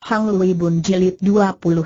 Hang Lui Bun Jilid 29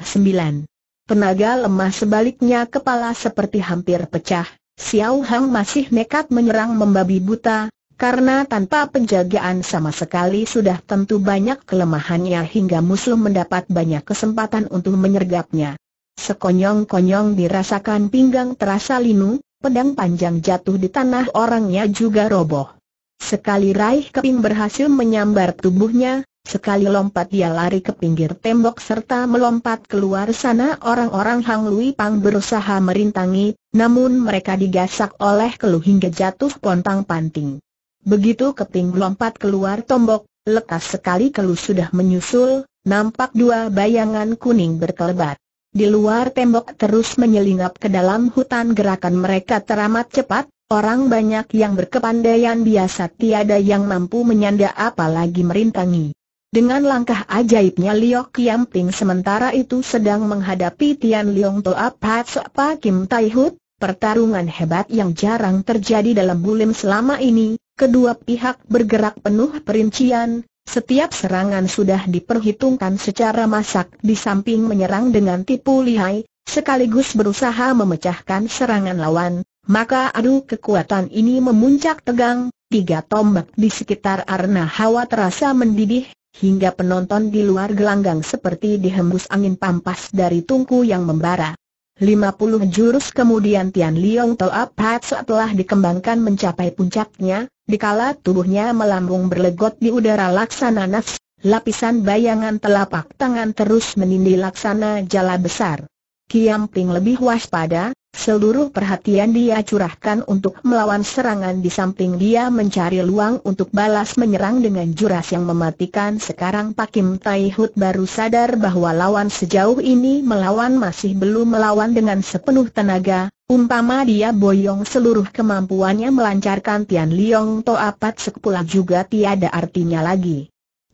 Tenaga lemah sebaliknya kepala seperti hampir pecah, Xiao Hang masih nekat menyerang membabi buta, karena tanpa penjagaan sama sekali sudah tentu banyak kelemahannya hingga musuh mendapat banyak kesempatan untuk menyergapnya. Sekonyong-konyong dirasakan pinggang terasa linu, pedang panjang jatuh di tanah orangnya juga roboh. Sekali raih keping berhasil menyambar tubuhnya, Sekali lompat dia lari ke pinggir tembok serta melompat keluar sana orang-orang Hang Lui Pang berusaha merintangi, namun mereka digasak oleh keluh hingga jatuh pontang panting. Begitu keping melompat keluar tembok, lekas sekali keluh sudah menyusul, nampak dua bayangan kuning berkelebat. Di luar tembok terus menyelinap ke dalam hutan gerakan mereka teramat cepat, orang banyak yang berkepandaian biasa tiada yang mampu menyanda apalagi merintangi. Dengan langkah ajaibnya Liok Kiam sementara itu sedang menghadapi Tian Leong Toa Pat Sopa Kim Tai Hut, pertarungan hebat yang jarang terjadi dalam bulim selama ini, kedua pihak bergerak penuh perincian, setiap serangan sudah diperhitungkan secara masak di samping menyerang dengan tipu lihai, sekaligus berusaha memecahkan serangan lawan, maka adu kekuatan ini memuncak tegang, tiga tombak di sekitar arena hawa terasa mendidih, hingga penonton di luar gelanggang seperti dihembus angin pampas dari tungku yang membara. 50 jurus kemudian Tian Liong Toa Patsa telah dikembangkan mencapai puncaknya, dikala tubuhnya melambung berlegot di udara laksana nafs, lapisan bayangan telapak tangan terus menindih laksana jala besar. Kiam Ping lebih waspada, Seluruh perhatian dia curahkan untuk melawan serangan di samping dia mencari luang untuk balas menyerang dengan juras yang mematikan Sekarang Pakim Tai Hut baru sadar bahwa lawan sejauh ini melawan masih belum melawan dengan sepenuh tenaga Umpama dia boyong seluruh kemampuannya melancarkan Tian Liong To Apat Sekpula juga tiada artinya lagi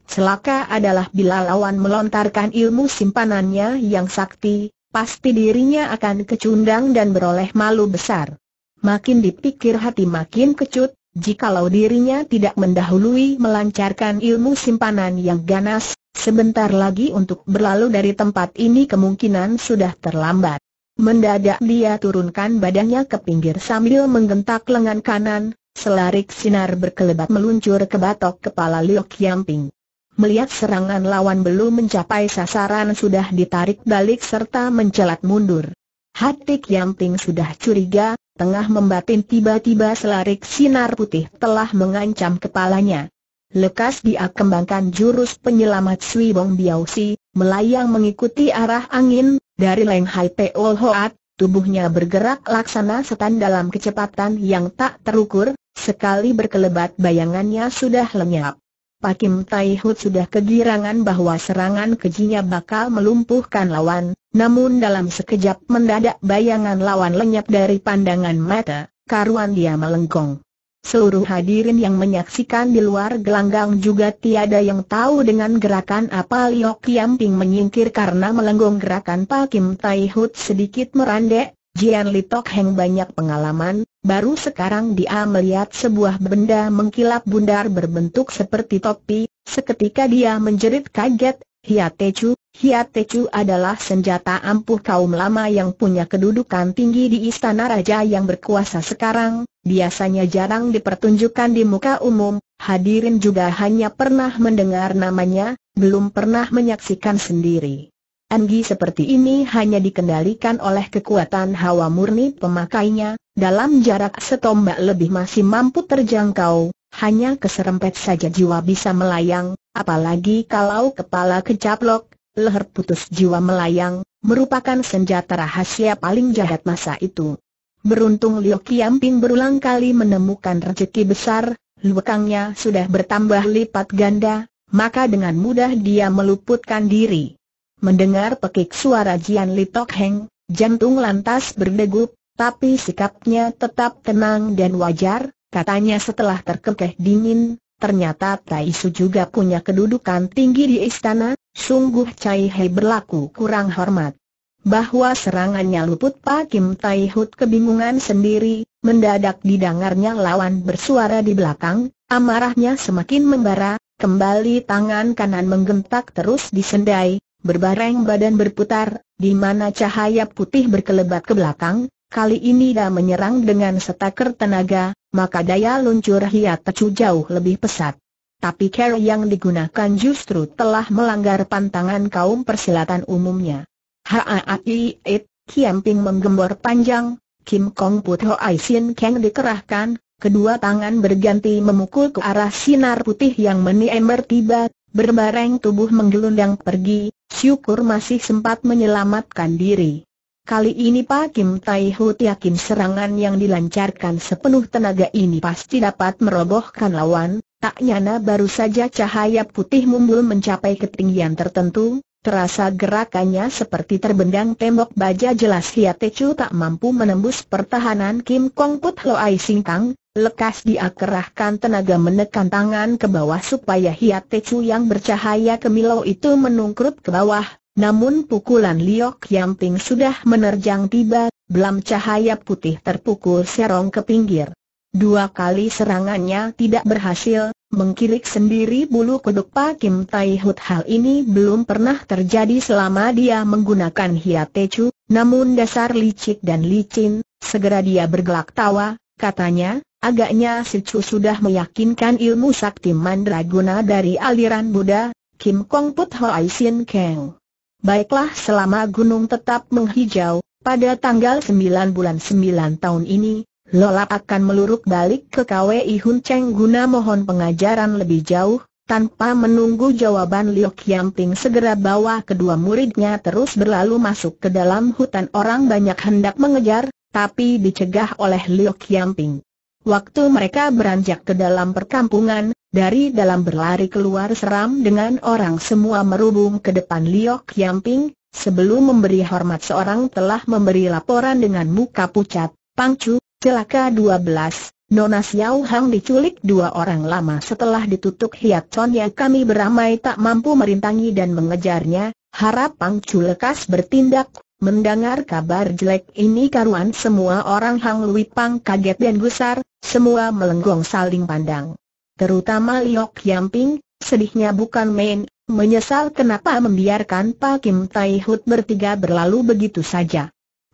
Selaka adalah bila lawan melontarkan ilmu simpanannya yang sakti pasti dirinya akan kecundang dan beroleh malu besar. Makin dipikir hati makin kecut, jikalau dirinya tidak mendahului melancarkan ilmu simpanan yang ganas, sebentar lagi untuk berlalu dari tempat ini kemungkinan sudah terlambat. Mendadak dia turunkan badannya ke pinggir sambil menggentak lengan kanan, selarik sinar berkelebat meluncur ke batok kepala Liu Qiangping melihat serangan lawan belum mencapai sasaran sudah ditarik balik serta mencelat mundur. Hatik Yang Ting sudah curiga, tengah membatin tiba-tiba selarik sinar putih telah mengancam kepalanya. Lekas dia kembangkan jurus penyelamat Sui Bong Si, melayang mengikuti arah angin, dari Leng Hai Peol Hoat, tubuhnya bergerak laksana setan dalam kecepatan yang tak terukur, sekali berkelebat bayangannya sudah lenyap. Pakim Tai Hut sudah kegirangan bahwa serangan kejinya bakal melumpuhkan lawan, namun dalam sekejap mendadak bayangan lawan lenyap dari pandangan mata, karuan dia melengkung. Seluruh hadirin yang menyaksikan di luar gelanggang juga tiada yang tahu dengan gerakan apa Liok Ping menyingkir karena melenggong gerakan Pakim Tai Hut sedikit merandek, Jian Litok Heng banyak pengalaman, Baru sekarang dia melihat sebuah benda mengkilap bundar berbentuk seperti topi, seketika dia menjerit kaget, Hiatecu, Hiatecu adalah senjata ampuh kaum lama yang punya kedudukan tinggi di istana raja yang berkuasa sekarang, biasanya jarang dipertunjukkan di muka umum, hadirin juga hanya pernah mendengar namanya, belum pernah menyaksikan sendiri. Anggi seperti ini hanya dikendalikan oleh kekuatan hawa murni pemakainya, dalam jarak setombak lebih masih mampu terjangkau, hanya keserempet saja jiwa bisa melayang, apalagi kalau kepala kecaplok, leher putus jiwa melayang, merupakan senjata rahasia paling jahat masa itu. Beruntung Liu Kiamping berulang kali menemukan rezeki besar, lukangnya sudah bertambah lipat ganda, maka dengan mudah dia meluputkan diri. Mendengar pekik suara Jian Li Heng, jantung lantas berdegup, tapi sikapnya tetap tenang dan wajar, katanya setelah terkekeh dingin, ternyata Tai Su juga punya kedudukan tinggi di istana, sungguh Cai Hei berlaku kurang hormat. Bahwa serangannya luput Pak Kim Tai Hut kebingungan sendiri, mendadak didangarnya lawan bersuara di belakang, amarahnya semakin membara, kembali tangan kanan menggentak terus disendai, Berbareng badan berputar, di mana cahaya putih berkelebat ke belakang, kali ini dia menyerang dengan setaker tenaga, maka daya luncur Hiat Tecu jauh lebih pesat. Tapi care yang digunakan justru telah melanggar pantangan kaum persilatan umumnya. Haai It, Kiam Ping menggembor panjang, Kim Kong Put Ai Sin Kang dikerahkan, kedua tangan berganti memukul ke arah sinar putih yang meniember tiba, berbareng tubuh menggelundang pergi, Syukur masih sempat menyelamatkan diri. Kali ini Pak Kim Tai Hut yakin serangan yang dilancarkan sepenuh tenaga ini pasti dapat merobohkan lawan, tak nyana baru saja cahaya putih mumbul mencapai ketinggian tertentu, Terasa gerakannya seperti terbendang tembok baja jelas Hia tak mampu menembus pertahanan Kim Kong Put Loai Singkang, lekas dia kerahkan tenaga menekan tangan ke bawah supaya Hia yang bercahaya kemilau itu menungkrup ke bawah, namun pukulan Liok Yang Ping sudah menerjang tiba, belam cahaya putih terpukul serong ke pinggir. Dua kali serangannya tidak berhasil, Mengkilik sendiri bulu kuduk Pak Kim Tai Hut hal ini belum pernah terjadi selama dia menggunakan hiatecu, namun dasar licik dan licin, segera dia bergelak tawa, katanya, agaknya si Chu sudah meyakinkan ilmu sakti mandraguna dari aliran Buddha, Kim Kong Put Hoai Sin Keng. Baiklah selama gunung tetap menghijau, pada tanggal 9 bulan 9 tahun ini, Lola akan meluruk balik ke KWI Hun Cheng guna mohon pengajaran lebih jauh, tanpa menunggu jawaban Liu Kiamping segera bawa kedua muridnya terus berlalu masuk ke dalam hutan orang banyak hendak mengejar, tapi dicegah oleh Liu Kiamping. Waktu mereka beranjak ke dalam perkampungan, dari dalam berlari keluar seram dengan orang semua merubung ke depan Liok Yamping, sebelum memberi hormat seorang telah memberi laporan dengan muka pucat, Pangcu, Celaka 12, Nona Xiao Hang diculik dua orang lama setelah ditutup hiat yang kami beramai tak mampu merintangi dan mengejarnya, harap Pang Chu lekas bertindak. Mendengar kabar jelek ini karuan semua orang Hang Lui Pang kaget dan gusar, semua melenggong saling pandang. Terutama Liok Yamping, sedihnya bukan main, menyesal kenapa membiarkan Pak Kim Tai Hut bertiga berlalu begitu saja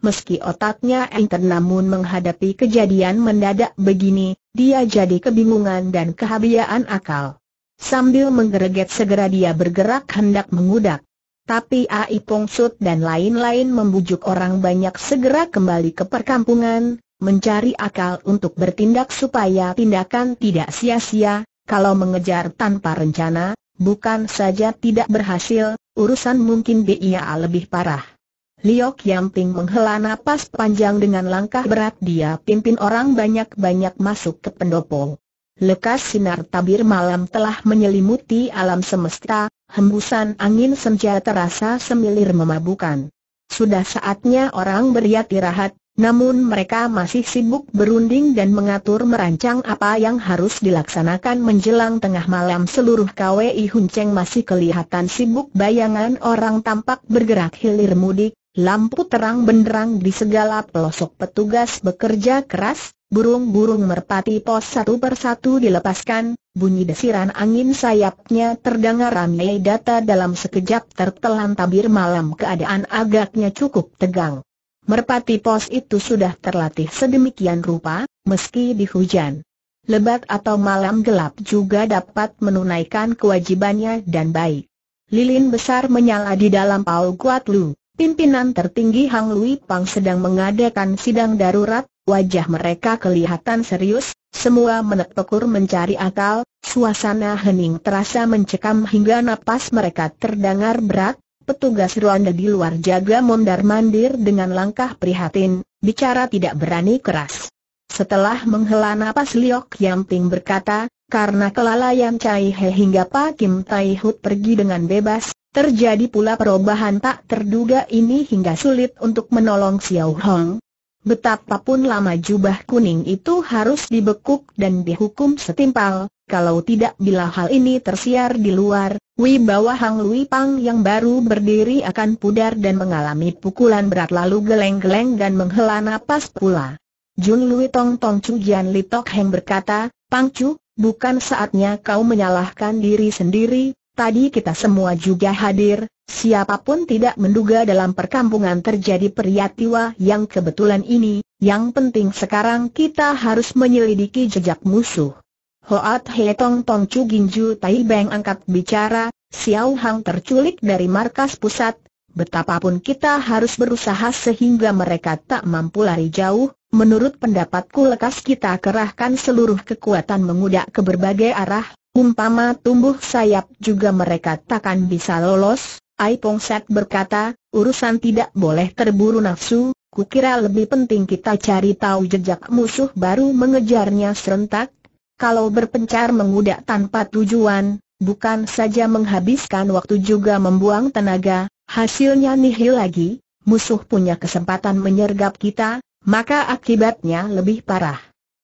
meski otaknya enter namun menghadapi kejadian mendadak begini, dia jadi kebingungan dan kehabiaan akal. Sambil menggereget segera dia bergerak hendak mengudak. Tapi Ai Pongsut dan lain-lain membujuk orang banyak segera kembali ke perkampungan, mencari akal untuk bertindak supaya tindakan tidak sia-sia, kalau mengejar tanpa rencana, bukan saja tidak berhasil, urusan mungkin B.I.A. lebih parah. Liok Ping menghela napas panjang dengan langkah berat dia pimpin orang banyak-banyak masuk ke pendopo. Lekas sinar tabir malam telah menyelimuti alam semesta, hembusan angin senja terasa semilir memabukan. Sudah saatnya orang beriati rahat, namun mereka masih sibuk berunding dan mengatur merancang apa yang harus dilaksanakan menjelang tengah malam seluruh KWI Hunceng masih kelihatan sibuk bayangan orang tampak bergerak hilir mudik, Lampu terang benderang di segala pelosok petugas bekerja keras, burung-burung merpati pos satu persatu dilepaskan, bunyi desiran angin sayapnya terdengar ramai data dalam sekejap tertelan tabir malam keadaan agaknya cukup tegang. Merpati pos itu sudah terlatih sedemikian rupa, meski di hujan, lebat atau malam gelap juga dapat menunaikan kewajibannya dan baik. Lilin besar menyala di dalam Pau Kuat Lu. Pimpinan tertinggi Hang Lui Pang sedang mengadakan sidang darurat, wajah mereka kelihatan serius, semua menekpekur mencari akal, suasana hening terasa mencekam hingga napas mereka terdengar berat, petugas Rwanda di luar jaga mondar-mandir dengan langkah prihatin, bicara tidak berani keras. Setelah menghela napas Liok Yamping berkata, karena kelalaian Cai He hingga Pak Kim Tai Hut pergi dengan bebas, Terjadi pula perubahan tak terduga ini hingga sulit untuk menolong Xiao Hong. Betapapun lama jubah kuning itu harus dibekuk dan dihukum setimpal, kalau tidak bila hal ini tersiar di luar, wibawa Hang Lui Pang yang baru berdiri akan pudar dan mengalami pukulan berat lalu geleng-geleng dan menghela napas pula. Jun Lui Tong Tong Chu Jian Li Tok Heng berkata, Pang Chu, bukan saatnya kau menyalahkan diri sendiri, Tadi kita semua juga hadir, siapapun tidak menduga dalam perkampungan terjadi periatiwa yang kebetulan ini, yang penting sekarang kita harus menyelidiki jejak musuh. Hoat He Tong Tong Chu Ginju Tai Beng angkat bicara, Xiao Hang terculik dari markas pusat, betapapun kita harus berusaha sehingga mereka tak mampu lari jauh, menurut pendapatku lekas kita kerahkan seluruh kekuatan mengudak ke berbagai arah, Umpama tumbuh sayap juga mereka takkan bisa lolos, Aipong Set berkata, urusan tidak boleh terburu nafsu, kukira lebih penting kita cari tahu jejak musuh baru mengejarnya serentak, kalau berpencar mengudak tanpa tujuan, bukan saja menghabiskan waktu juga membuang tenaga, hasilnya nihil lagi, musuh punya kesempatan menyergap kita, maka akibatnya lebih parah.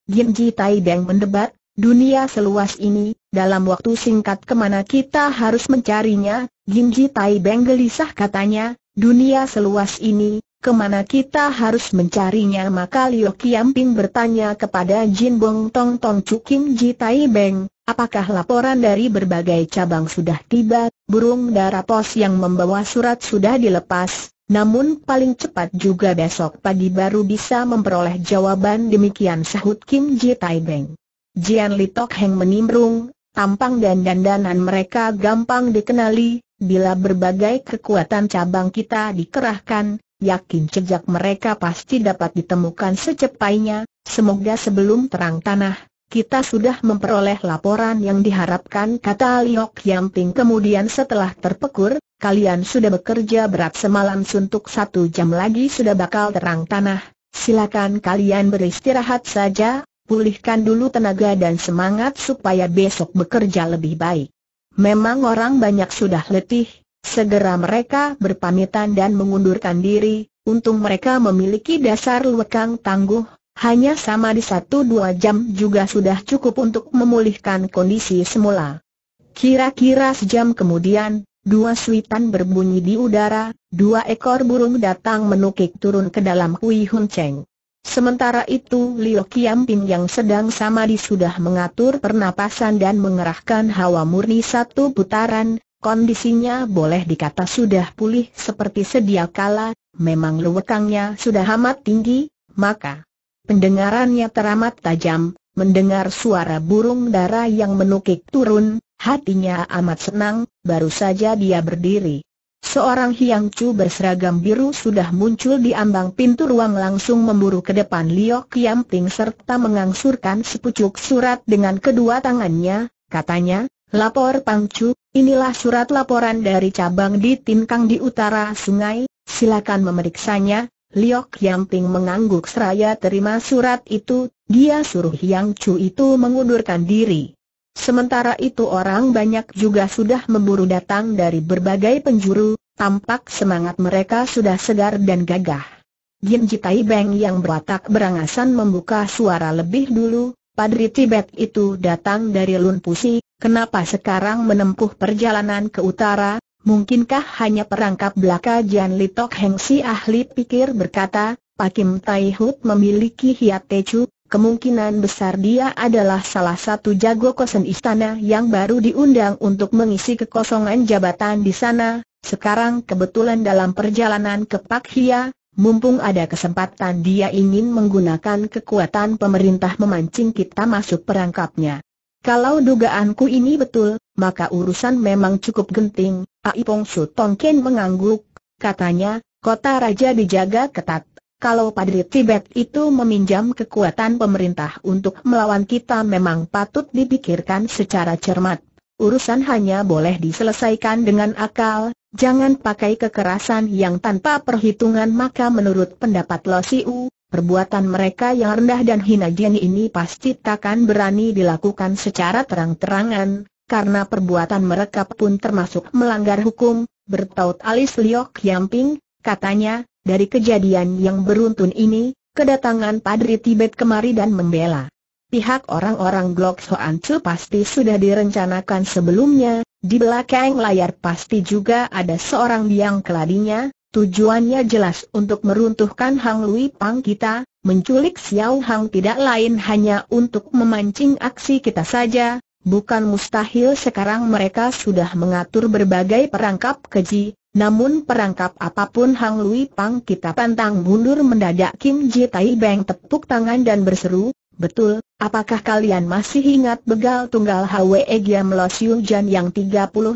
Ginji Tai Beng mendebat, Dunia seluas ini, dalam waktu singkat kemana kita harus mencarinya, Jinji Tai Beng gelisah katanya, dunia seluas ini, kemana kita harus mencarinya maka Liu Kiamping bertanya kepada Jin Bong Tong Tong Kim Ji Tai Beng, apakah laporan dari berbagai cabang sudah tiba, burung darah pos yang membawa surat sudah dilepas, namun paling cepat juga besok pagi baru bisa memperoleh jawaban demikian sahut Kim Ji Tai Beng. Jian Li Tok Heng menimbrung, tampang dan dandanan mereka gampang dikenali, bila berbagai kekuatan cabang kita dikerahkan, yakin jejak mereka pasti dapat ditemukan secepatnya, semoga sebelum terang tanah, kita sudah memperoleh laporan yang diharapkan kata Liok Yamping kemudian setelah terpekur, kalian sudah bekerja berat semalam suntuk satu jam lagi sudah bakal terang tanah, silakan kalian beristirahat saja, pulihkan dulu tenaga dan semangat supaya besok bekerja lebih baik. Memang orang banyak sudah letih, segera mereka berpamitan dan mengundurkan diri, untung mereka memiliki dasar lekang tangguh, hanya sama di satu dua jam juga sudah cukup untuk memulihkan kondisi semula. Kira-kira sejam kemudian, dua suitan berbunyi di udara, dua ekor burung datang menukik turun ke dalam Kui Hun Cheng. Sementara itu Liu Qiamping yang sedang samadi sudah mengatur pernapasan dan mengerahkan hawa murni satu putaran, kondisinya boleh dikata sudah pulih seperti sedia kala, memang lewekangnya sudah amat tinggi, maka pendengarannya teramat tajam, mendengar suara burung dara yang menukik turun, hatinya amat senang, baru saja dia berdiri. Seorang Hiang Chu berseragam biru sudah muncul di ambang pintu ruang langsung memburu ke depan Liok Kiam Ting serta mengangsurkan sepucuk surat dengan kedua tangannya, katanya, Lapor Pang Chu, inilah surat laporan dari cabang di Tin Kang di utara sungai, silakan memeriksanya. Liok Yang Ping mengangguk seraya terima surat itu, dia suruh Hiang Chu itu mengundurkan diri. Sementara itu orang banyak juga sudah memburu datang dari berbagai penjuru, tampak semangat mereka sudah segar dan gagah. Jin Jitai Beng yang berwatak berangasan membuka suara lebih dulu, Padri Tibet itu datang dari Lunpusi, kenapa sekarang menempuh perjalanan ke utara, mungkinkah hanya perangkap belaka Jan Litok Heng si ahli pikir berkata, Pakim Tai Hut memiliki hiat tecu, kemungkinan besar dia adalah salah satu jago kosen istana yang baru diundang untuk mengisi kekosongan jabatan di sana, sekarang kebetulan dalam perjalanan ke Pak Hia, Mumpung ada kesempatan dia ingin menggunakan kekuatan pemerintah memancing kita masuk perangkapnya. Kalau dugaanku ini betul, maka urusan memang cukup genting. Aipong Su Tongken mengangguk, katanya, kota raja dijaga ketat kalau Padri Tibet itu meminjam kekuatan pemerintah untuk melawan kita memang patut dipikirkan secara cermat. Urusan hanya boleh diselesaikan dengan akal, jangan pakai kekerasan yang tanpa perhitungan maka menurut pendapat Lo Siu, perbuatan mereka yang rendah dan hina jeni ini pasti takkan berani dilakukan secara terang-terangan, karena perbuatan mereka pun termasuk melanggar hukum, bertaut alis Liok Yamping, katanya, dari kejadian yang beruntun ini, kedatangan Padri Tibet kemari dan membela. Pihak orang-orang Glock Soan Chu pasti sudah direncanakan sebelumnya, di belakang layar pasti juga ada seorang yang keladinya, tujuannya jelas untuk meruntuhkan Hang Lui Pang kita, menculik Xiao Hang tidak lain hanya untuk memancing aksi kita saja, bukan mustahil sekarang mereka sudah mengatur berbagai perangkap keji, namun perangkap apapun Hang Lui Pang kita pantang mundur mendadak Kim Ji Tai Beng tepuk tangan dan berseru, betul, apakah kalian masih ingat begal tunggal Hwe Giam Lo Siu Jan yang 30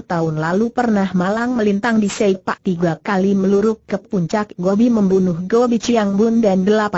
tahun lalu pernah malang melintang di Seipak tiga kali meluruk ke puncak Gobi membunuh Gobi Chiang Bun dan 18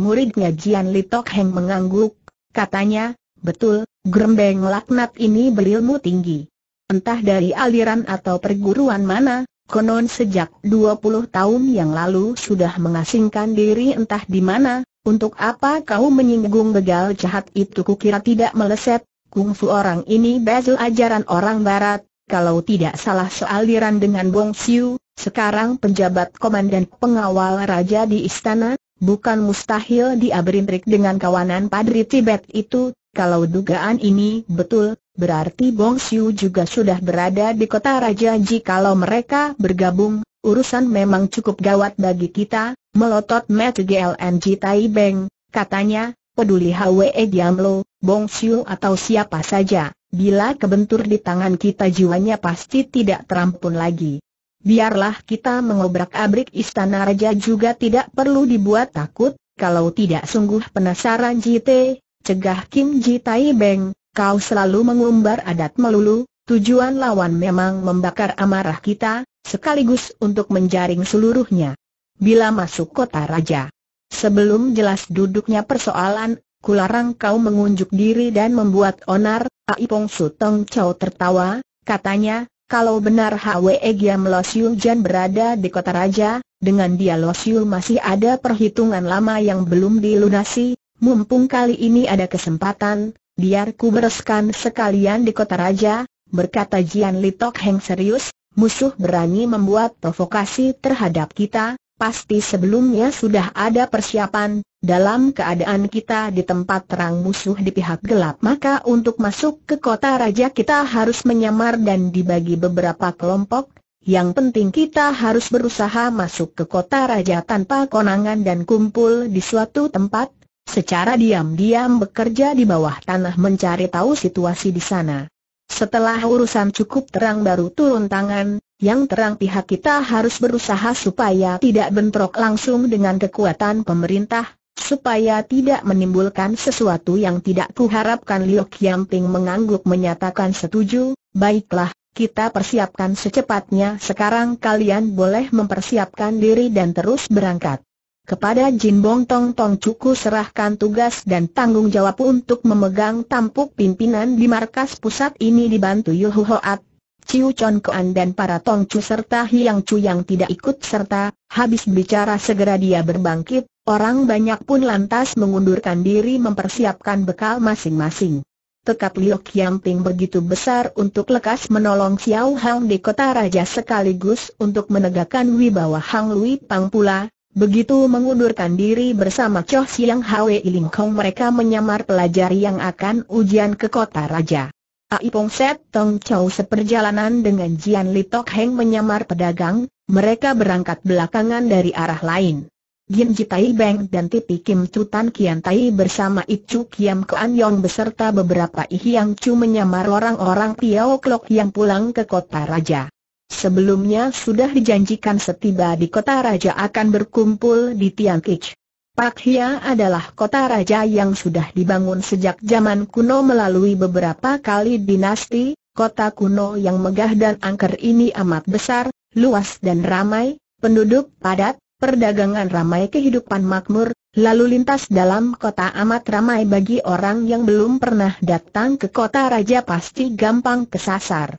muridnya Jian Litok Heng mengangguk, katanya, betul, grembeng laknat ini berilmu tinggi. Entah dari aliran atau perguruan mana, Konon sejak 20 tahun yang lalu sudah mengasingkan diri entah di mana, untuk apa kau menyinggung begal jahat itu kukira tidak meleset, kungfu orang ini bezel ajaran orang barat, kalau tidak salah sealiran dengan Bong Siu, sekarang penjabat komandan pengawal raja di istana, bukan mustahil dia berintrik dengan kawanan padri Tibet itu, kalau dugaan ini betul, berarti Bong Xiu juga sudah berada di kota raja kalau mereka bergabung, urusan memang cukup gawat bagi kita, melotot Matt GLNG Tai Beng, katanya, peduli Hwe Giamlo, Bong Xiu atau siapa saja, bila kebentur di tangan kita jiwanya pasti tidak terampun lagi. Biarlah kita mengobrak-abrik istana raja juga tidak perlu dibuat takut, kalau tidak sungguh penasaran JT, cegah Kim Ji Tai Beng, kau selalu mengumbar adat melulu, tujuan lawan memang membakar amarah kita, sekaligus untuk menjaring seluruhnya. Bila masuk kota raja, sebelum jelas duduknya persoalan, kularang kau mengunjuk diri dan membuat onar, Aipong Sutong Chow tertawa, katanya, kalau benar Hwe Giam Lo Siu Jan berada di kota raja, dengan dia Lo Siu masih ada perhitungan lama yang belum dilunasi, Mumpung kali ini ada kesempatan, biar ku bereskan sekalian di kota raja, berkata Jian Litok Heng serius, musuh berani membuat provokasi terhadap kita, pasti sebelumnya sudah ada persiapan, dalam keadaan kita di tempat terang musuh di pihak gelap maka untuk masuk ke kota raja kita harus menyamar dan dibagi beberapa kelompok Yang penting kita harus berusaha masuk ke kota raja tanpa konangan dan kumpul di suatu tempat Secara diam-diam bekerja di bawah tanah mencari tahu situasi di sana. Setelah urusan cukup terang baru turun tangan, yang terang pihak kita harus berusaha supaya tidak bentrok langsung dengan kekuatan pemerintah, supaya tidak menimbulkan sesuatu yang tidak kuharapkan Liu Qiangping mengangguk menyatakan setuju, baiklah, kita persiapkan secepatnya sekarang kalian boleh mempersiapkan diri dan terus berangkat. Kepada Jin Bong Tong Tong Cuku serahkan tugas dan tanggung jawab untuk memegang tampuk pimpinan di markas pusat ini dibantu Yu Hoat, Ciu Chon Koan dan para Tong Chu serta Hiang Cu yang tidak ikut serta, habis bicara segera dia berbangkit, orang banyak pun lantas mengundurkan diri mempersiapkan bekal masing-masing. Tekad Liu Kiam Ping begitu besar untuk lekas menolong Xiao Hang di kota raja sekaligus untuk menegakkan wibawa Hang Lui Pang pula, Begitu mengundurkan diri bersama Choh Siang Hwe Iling Kong mereka menyamar pelajar yang akan ujian ke kota raja. Aipong Set Tong Chow seperjalanan dengan Jian Li Tok Heng menyamar pedagang, mereka berangkat belakangan dari arah lain. Jin Tai Beng dan Tipi Kim Cutan Kian Tai bersama Icu Kiam An Yong beserta beberapa Ihyang Chu menyamar orang-orang Tiao Klok yang pulang ke kota raja. Sebelumnya sudah dijanjikan setiba di kota raja akan berkumpul di Tian Kich. Hia adalah kota raja yang sudah dibangun sejak zaman kuno melalui beberapa kali dinasti, kota kuno yang megah dan angker ini amat besar, luas dan ramai, penduduk padat, perdagangan ramai kehidupan makmur, lalu lintas dalam kota amat ramai bagi orang yang belum pernah datang ke kota raja pasti gampang kesasar.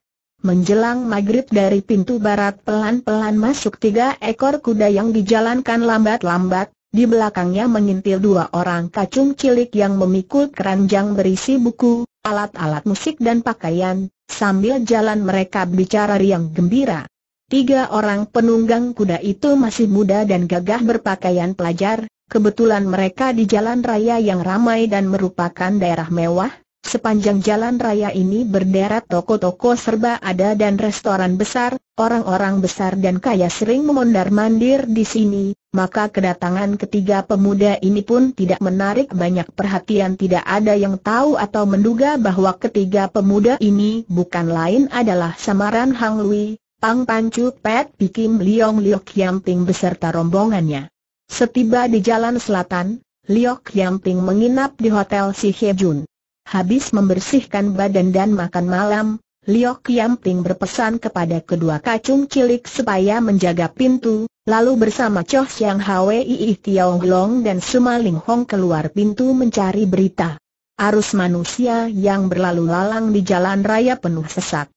Menjelang maghrib dari pintu barat pelan-pelan masuk tiga ekor kuda yang dijalankan lambat-lambat, di belakangnya mengintil dua orang kacung cilik yang memikul keranjang berisi buku, alat-alat musik dan pakaian, sambil jalan mereka bicara riang gembira. Tiga orang penunggang kuda itu masih muda dan gagah berpakaian pelajar, kebetulan mereka di jalan raya yang ramai dan merupakan daerah mewah, Sepanjang jalan raya ini berderet toko-toko serba ada dan restoran besar, orang-orang besar dan kaya sering memondar-mandir di sini, maka kedatangan ketiga pemuda ini pun tidak menarik banyak perhatian tidak ada yang tahu atau menduga bahwa ketiga pemuda ini bukan lain adalah samaran Hang Lui, Pang Pancu Pet Pikim Liong Liok Yamping beserta rombongannya. Setiba di jalan selatan, Liok Yamping menginap di Hotel Si Hye Jun. Habis membersihkan badan dan makan malam, Liok Yamping berpesan kepada kedua kacung cilik supaya menjaga pintu, lalu bersama Choh Siang Hwee Tiao Long dan Suma Hong keluar pintu mencari berita. Arus manusia yang berlalu lalang di jalan raya penuh sesak.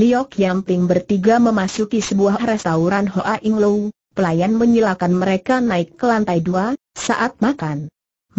Liok Yamping bertiga memasuki sebuah restoran Hoa Ing Lou, pelayan menyilakan mereka naik ke lantai dua, saat makan.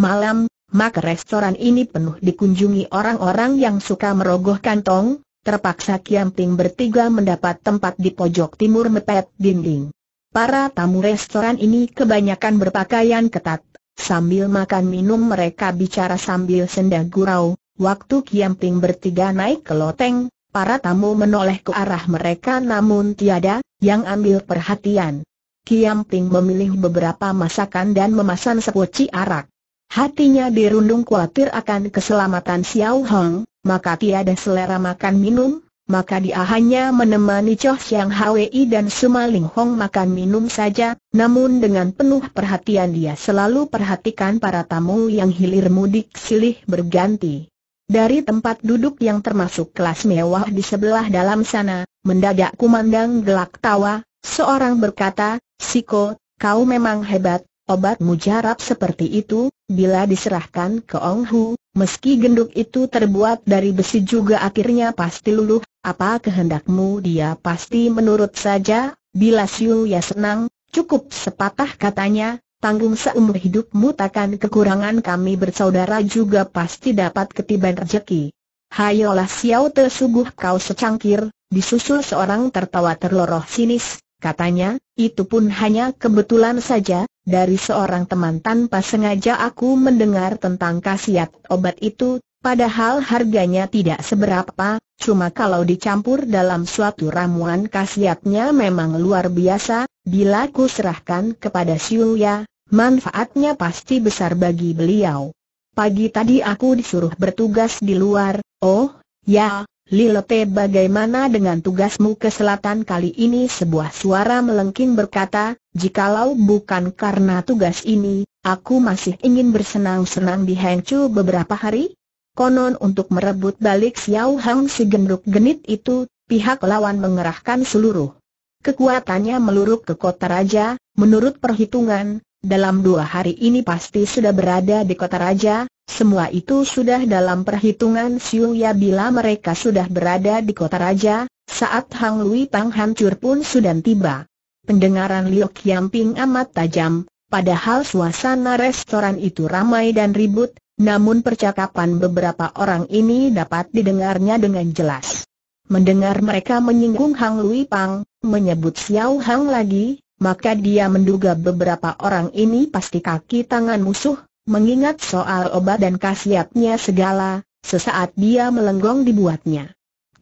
Malam, maka restoran ini penuh dikunjungi orang-orang yang suka merogoh kantong, terpaksa Kiamping bertiga mendapat tempat di pojok timur mepet dinding. Para tamu restoran ini kebanyakan berpakaian ketat, sambil makan minum mereka bicara sambil senda gurau, waktu Kiamping bertiga naik ke loteng, para tamu menoleh ke arah mereka namun tiada, yang ambil perhatian. Kiamping memilih beberapa masakan dan memesan sepoci arak. Hatinya dirundung khawatir akan keselamatan Xiao Hong, maka tiada selera makan minum, maka dia hanya menemani Choh Xiang Hwi dan Sumaling Hong makan minum saja, namun dengan penuh perhatian dia selalu perhatikan para tamu yang hilir mudik silih berganti. Dari tempat duduk yang termasuk kelas mewah di sebelah dalam sana, mendadak kumandang gelak tawa, seorang berkata, Siko, kau memang hebat, obat mujarab seperti itu, Bila diserahkan ke Ong Hu, meski genduk itu terbuat dari besi juga akhirnya pasti luluh, apa kehendakmu dia pasti menurut saja, bila Siu Ya senang, cukup sepatah katanya, tanggung seumur hidupmu takkan kekurangan kami bersaudara juga pasti dapat ketiban rezeki. Hayolah siau tersuguh kau secangkir, disusul seorang tertawa terloroh sinis, katanya, itu pun hanya kebetulan saja, dari seorang teman tanpa sengaja aku mendengar tentang khasiat obat itu, padahal harganya tidak seberapa, cuma kalau dicampur dalam suatu ramuan khasiatnya memang luar biasa, bila ku serahkan kepada Siuya, manfaatnya pasti besar bagi beliau. Pagi tadi aku disuruh bertugas di luar, oh, ya, Lilete bagaimana dengan tugasmu ke selatan kali ini sebuah suara melengking berkata, jikalau bukan karena tugas ini, aku masih ingin bersenang-senang di Hengchu beberapa hari? Konon untuk merebut balik Xiao Hang si gendruk genit itu, pihak lawan mengerahkan seluruh kekuatannya meluruk ke kota raja, menurut perhitungan, dalam dua hari ini pasti sudah berada di kota raja, semua itu sudah dalam perhitungan Siu Ya bila mereka sudah berada di kota raja, saat Hang Lui Pang hancur pun sudah tiba. Pendengaran Liu Qiangping amat tajam, padahal suasana restoran itu ramai dan ribut, namun percakapan beberapa orang ini dapat didengarnya dengan jelas. Mendengar mereka menyinggung Hang Lui Pang, menyebut Xiao Hang lagi, maka dia menduga beberapa orang ini pasti kaki tangan musuh, Mengingat soal obat dan khasiatnya segala, sesaat dia melenggong dibuatnya.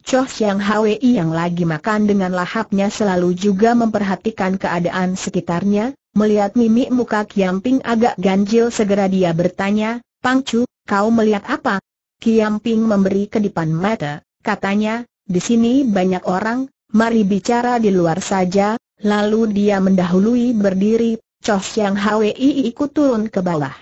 Choh Siang Hwi yang lagi makan dengan lahapnya selalu juga memperhatikan keadaan sekitarnya, melihat mimik muka Kiamping agak ganjil segera dia bertanya, Pang Chu, kau melihat apa? Kiamping memberi kedipan mata, katanya, di sini banyak orang, mari bicara di luar saja, lalu dia mendahului berdiri, Choh Siang Hwi ikut turun ke bawah.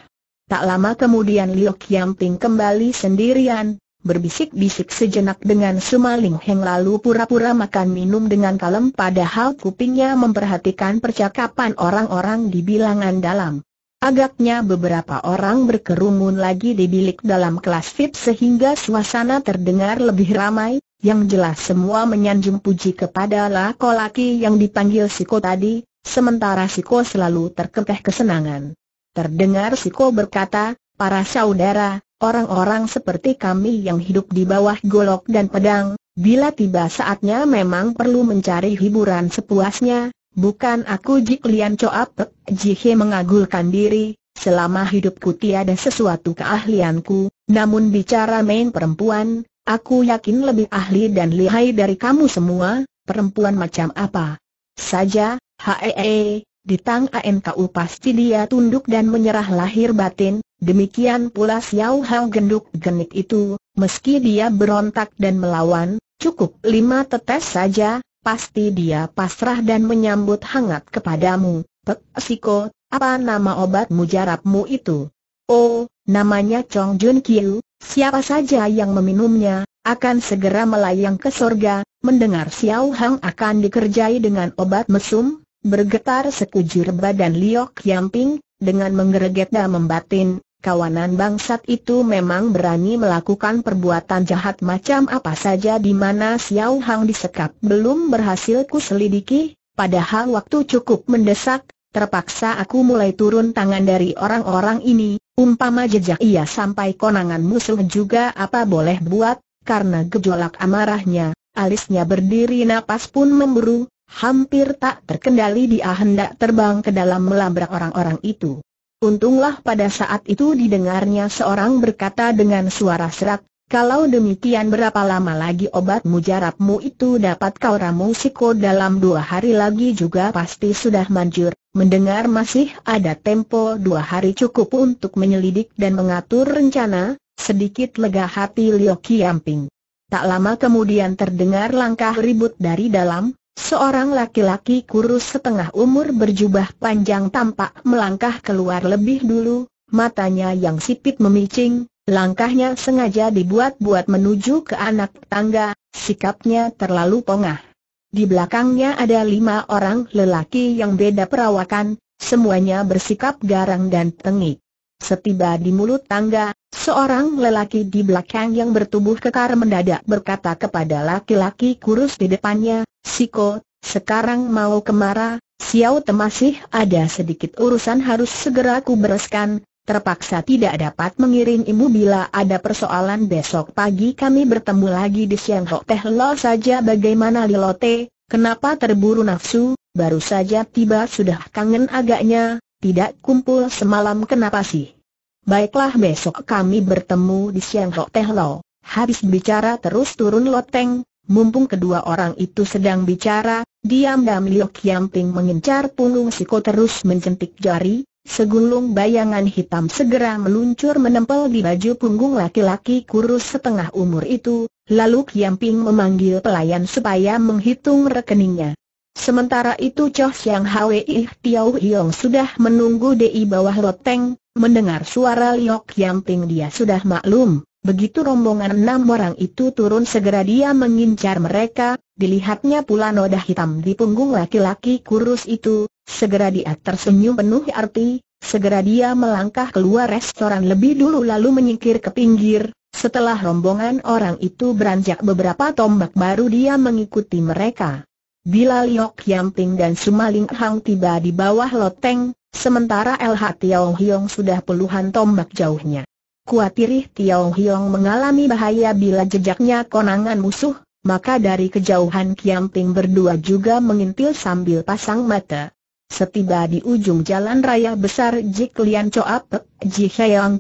Tak lama kemudian Liu Qiangping kembali sendirian, berbisik-bisik sejenak dengan Sumaling Heng lalu pura-pura makan minum dengan kalem padahal kupingnya memperhatikan percakapan orang-orang di bilangan dalam. Agaknya beberapa orang berkerumun lagi di bilik dalam kelas VIP sehingga suasana terdengar lebih ramai, yang jelas semua menyanjung puji kepada lako laki yang dipanggil Siko tadi, sementara Siko selalu terkekeh kesenangan. Terdengar Siko berkata, para saudara, orang-orang seperti kami yang hidup di bawah golok dan pedang, bila tiba saatnya memang perlu mencari hiburan sepuasnya, bukan aku Jiklian Coa Pek Jihye mengagulkan diri, Selama hidupku tiada sesuatu keahlianku, namun bicara main perempuan, aku yakin lebih ahli dan lihai dari kamu semua, perempuan macam apa. Saja, hee, di Tang AMKU pasti dia tunduk dan menyerah lahir batin, demikian pula Xiao Hao genduk genit itu, meski dia berontak dan melawan, cukup lima tetes saja, pasti dia pasrah dan menyambut hangat kepadamu. Pek Siko, apa nama obat mujarabmu itu? Oh, namanya Chong Jun Kiu, siapa saja yang meminumnya, akan segera melayang ke sorga, mendengar Xiao Hang akan dikerjai dengan obat mesum, Bergetar sekujur badan Liok Yamping, dengan dan membatin, kawanan bangsat itu memang berani melakukan perbuatan jahat macam apa saja di mana Xiao Hang disekap belum berhasil selidiki, padahal waktu cukup mendesak, terpaksa aku mulai turun tangan dari orang-orang ini, umpama jejak ia sampai konangan musuh juga apa boleh buat, karena gejolak amarahnya, alisnya berdiri napas pun memburu. Hampir tak terkendali dia hendak terbang ke dalam melabrak orang-orang itu. Untunglah pada saat itu didengarnya seorang berkata dengan suara serak, kalau demikian berapa lama lagi obat mujarabmu itu dapat kau ramu siko dalam dua hari lagi juga pasti sudah manjur, mendengar masih ada tempo dua hari cukup untuk menyelidik dan mengatur rencana, sedikit lega hati Liu Kiamping. Tak lama kemudian terdengar langkah ribut dari dalam, Seorang laki-laki kurus setengah umur berjubah panjang tampak melangkah keluar lebih dulu, matanya yang sipit memicing, langkahnya sengaja dibuat-buat menuju ke anak tangga, sikapnya terlalu pongah. Di belakangnya ada lima orang lelaki yang beda perawakan, semuanya bersikap garang dan tengik. Setiba di mulut tangga, seorang lelaki di belakang yang bertubuh kekar mendadak berkata kepada laki-laki kurus di depannya, Siko, sekarang mau kemara, Xiao Te masih ada sedikit urusan harus segera ku bereskan, terpaksa tidak dapat mengiring ibu bila ada persoalan besok pagi kami bertemu lagi di Siang Teh Lo saja bagaimana Lilote? kenapa terburu nafsu, baru saja tiba sudah kangen agaknya, tidak kumpul semalam kenapa sih? Baiklah besok kami bertemu di Siang Hok Teh Lo. Habis bicara terus turun loteng, mumpung kedua orang itu sedang bicara, diam-diam Liok Yamping mengincar punggung Siko terus mencentik jari, segulung bayangan hitam segera meluncur menempel di baju punggung laki-laki kurus setengah umur itu, lalu Kiamping memanggil pelayan supaya menghitung rekeningnya. Sementara itu Choh Siang Hwi Tiau Hiong sudah menunggu di bawah loteng, mendengar suara Liok Yamping dia sudah maklum. Begitu rombongan enam orang itu turun segera dia mengincar mereka, dilihatnya pula noda hitam di punggung laki-laki kurus itu, segera dia tersenyum penuh arti, segera dia melangkah keluar restoran lebih dulu lalu menyingkir ke pinggir, setelah rombongan orang itu beranjak beberapa tombak baru dia mengikuti mereka. Bila Liok Yamping dan Sumaling Hang tiba di bawah loteng, sementara LH Tiao Hiong sudah puluhan tombak jauhnya. Kuatirih Tiao Hiong mengalami bahaya bila jejaknya konangan musuh, maka dari kejauhan Kiamping berdua juga mengintil sambil pasang mata. Setiba di ujung jalan raya besar Jik Lian Choap, Ji Hyang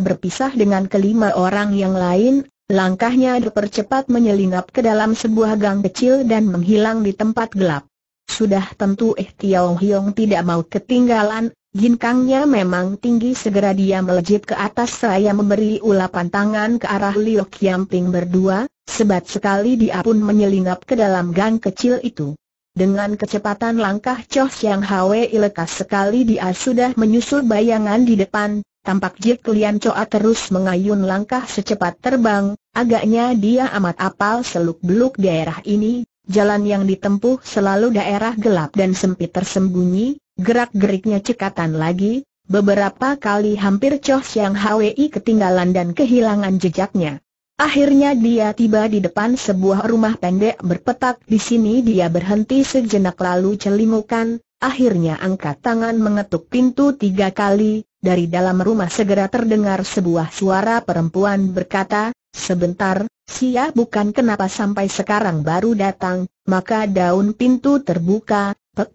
berpisah dengan kelima orang yang lain, Langkahnya dipercepat menyelinap ke dalam sebuah gang kecil dan menghilang di tempat gelap. Sudah tentu Eh Tiao Hiong tidak mau ketinggalan, ginkangnya memang tinggi segera dia melejit ke atas seraya memberi ulapan tangan ke arah Liu Kiamping berdua, sebat sekali dia pun menyelinap ke dalam gang kecil itu. Dengan kecepatan langkah Choh Siang Hwe lekas sekali dia sudah menyusul bayangan di depan, Tampak Jik Lian coa terus mengayun langkah secepat terbang, agaknya dia amat apal seluk-beluk daerah ini, jalan yang ditempuh selalu daerah gelap dan sempit tersembunyi, gerak-geriknya cekatan lagi, beberapa kali hampir Choh Siang Hwi ketinggalan dan kehilangan jejaknya. Akhirnya dia tiba di depan sebuah rumah pendek berpetak di sini dia berhenti sejenak lalu celimukan, Akhirnya angkat tangan mengetuk pintu tiga kali, dari dalam rumah segera terdengar sebuah suara perempuan berkata, Sebentar, sia bukan kenapa sampai sekarang baru datang, maka daun pintu terbuka, Pek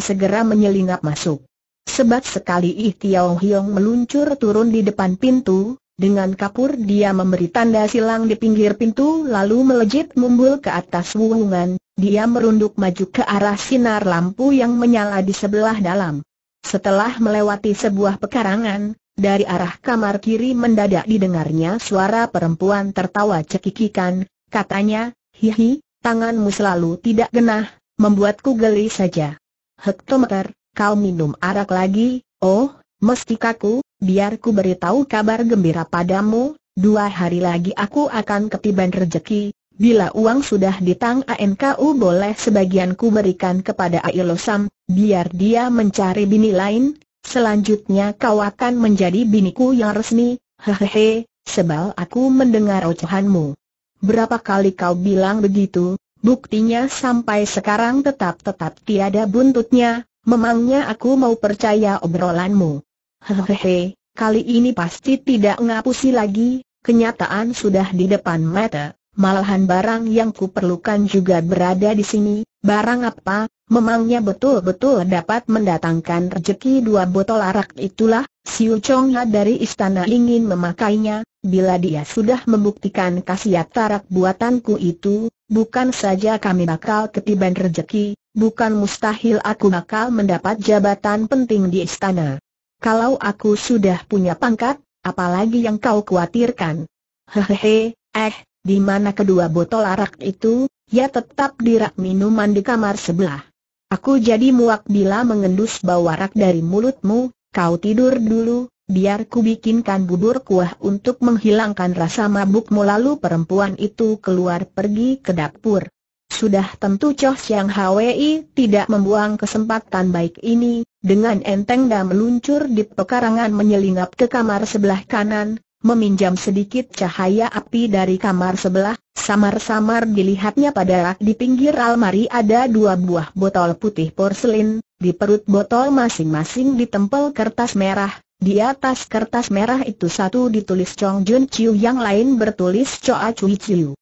segera menyelinap masuk. Sebat sekali Ih Tiao Hiong meluncur turun di depan pintu, dengan kapur dia memberi tanda silang di pinggir pintu lalu melejit mumbul ke atas wuhungan, dia merunduk maju ke arah sinar lampu yang menyala di sebelah dalam. Setelah melewati sebuah pekarangan, dari arah kamar kiri mendadak didengarnya suara perempuan tertawa cekikikan, katanya, hihi, tanganmu selalu tidak genah, membuatku geli saja. Hektometer, kau minum arak lagi, oh, kaku, biar ku beritahu kabar gembira padamu, Dua hari lagi aku akan ketiban rejeki, Bila uang sudah di Tang ANKU boleh sebagian ku berikan kepada Ailosam, biar dia mencari bini lain, selanjutnya kau akan menjadi biniku yang resmi, hehehe, sebal aku mendengar ocehanmu. Berapa kali kau bilang begitu, buktinya sampai sekarang tetap-tetap tiada buntutnya, memangnya aku mau percaya obrolanmu. Hehehe, kali ini pasti tidak ngapusi lagi, kenyataan sudah di depan mata. Malahan barang yang kuperlukan juga berada di sini, barang apa, memangnya betul-betul dapat mendatangkan rejeki dua botol arak itulah, Siu Chong dari istana ingin memakainya, bila dia sudah membuktikan khasiat tarak buatanku itu, bukan saja kami bakal ketiban rejeki, bukan mustahil aku bakal mendapat jabatan penting di istana. Kalau aku sudah punya pangkat, apalagi yang kau khawatirkan? Hehehe, eh, di mana kedua botol arak itu, ya tetap di rak minuman di kamar sebelah. Aku jadi muak bila mengendus bau arak dari mulutmu, kau tidur dulu, biar ku bikinkan bubur kuah untuk menghilangkan rasa mabukmu lalu perempuan itu keluar pergi ke dapur. Sudah tentu Choh Siang Hwi tidak membuang kesempatan baik ini, dengan enteng dan meluncur di pekarangan menyelinap ke kamar sebelah kanan, meminjam sedikit cahaya api dari kamar sebelah, samar-samar dilihatnya pada rak di pinggir almari ada dua buah botol putih porselin, di perut botol masing-masing ditempel kertas merah, di atas kertas merah itu satu ditulis Chong Jun Chiu yang lain bertulis Choa Chui Chiu.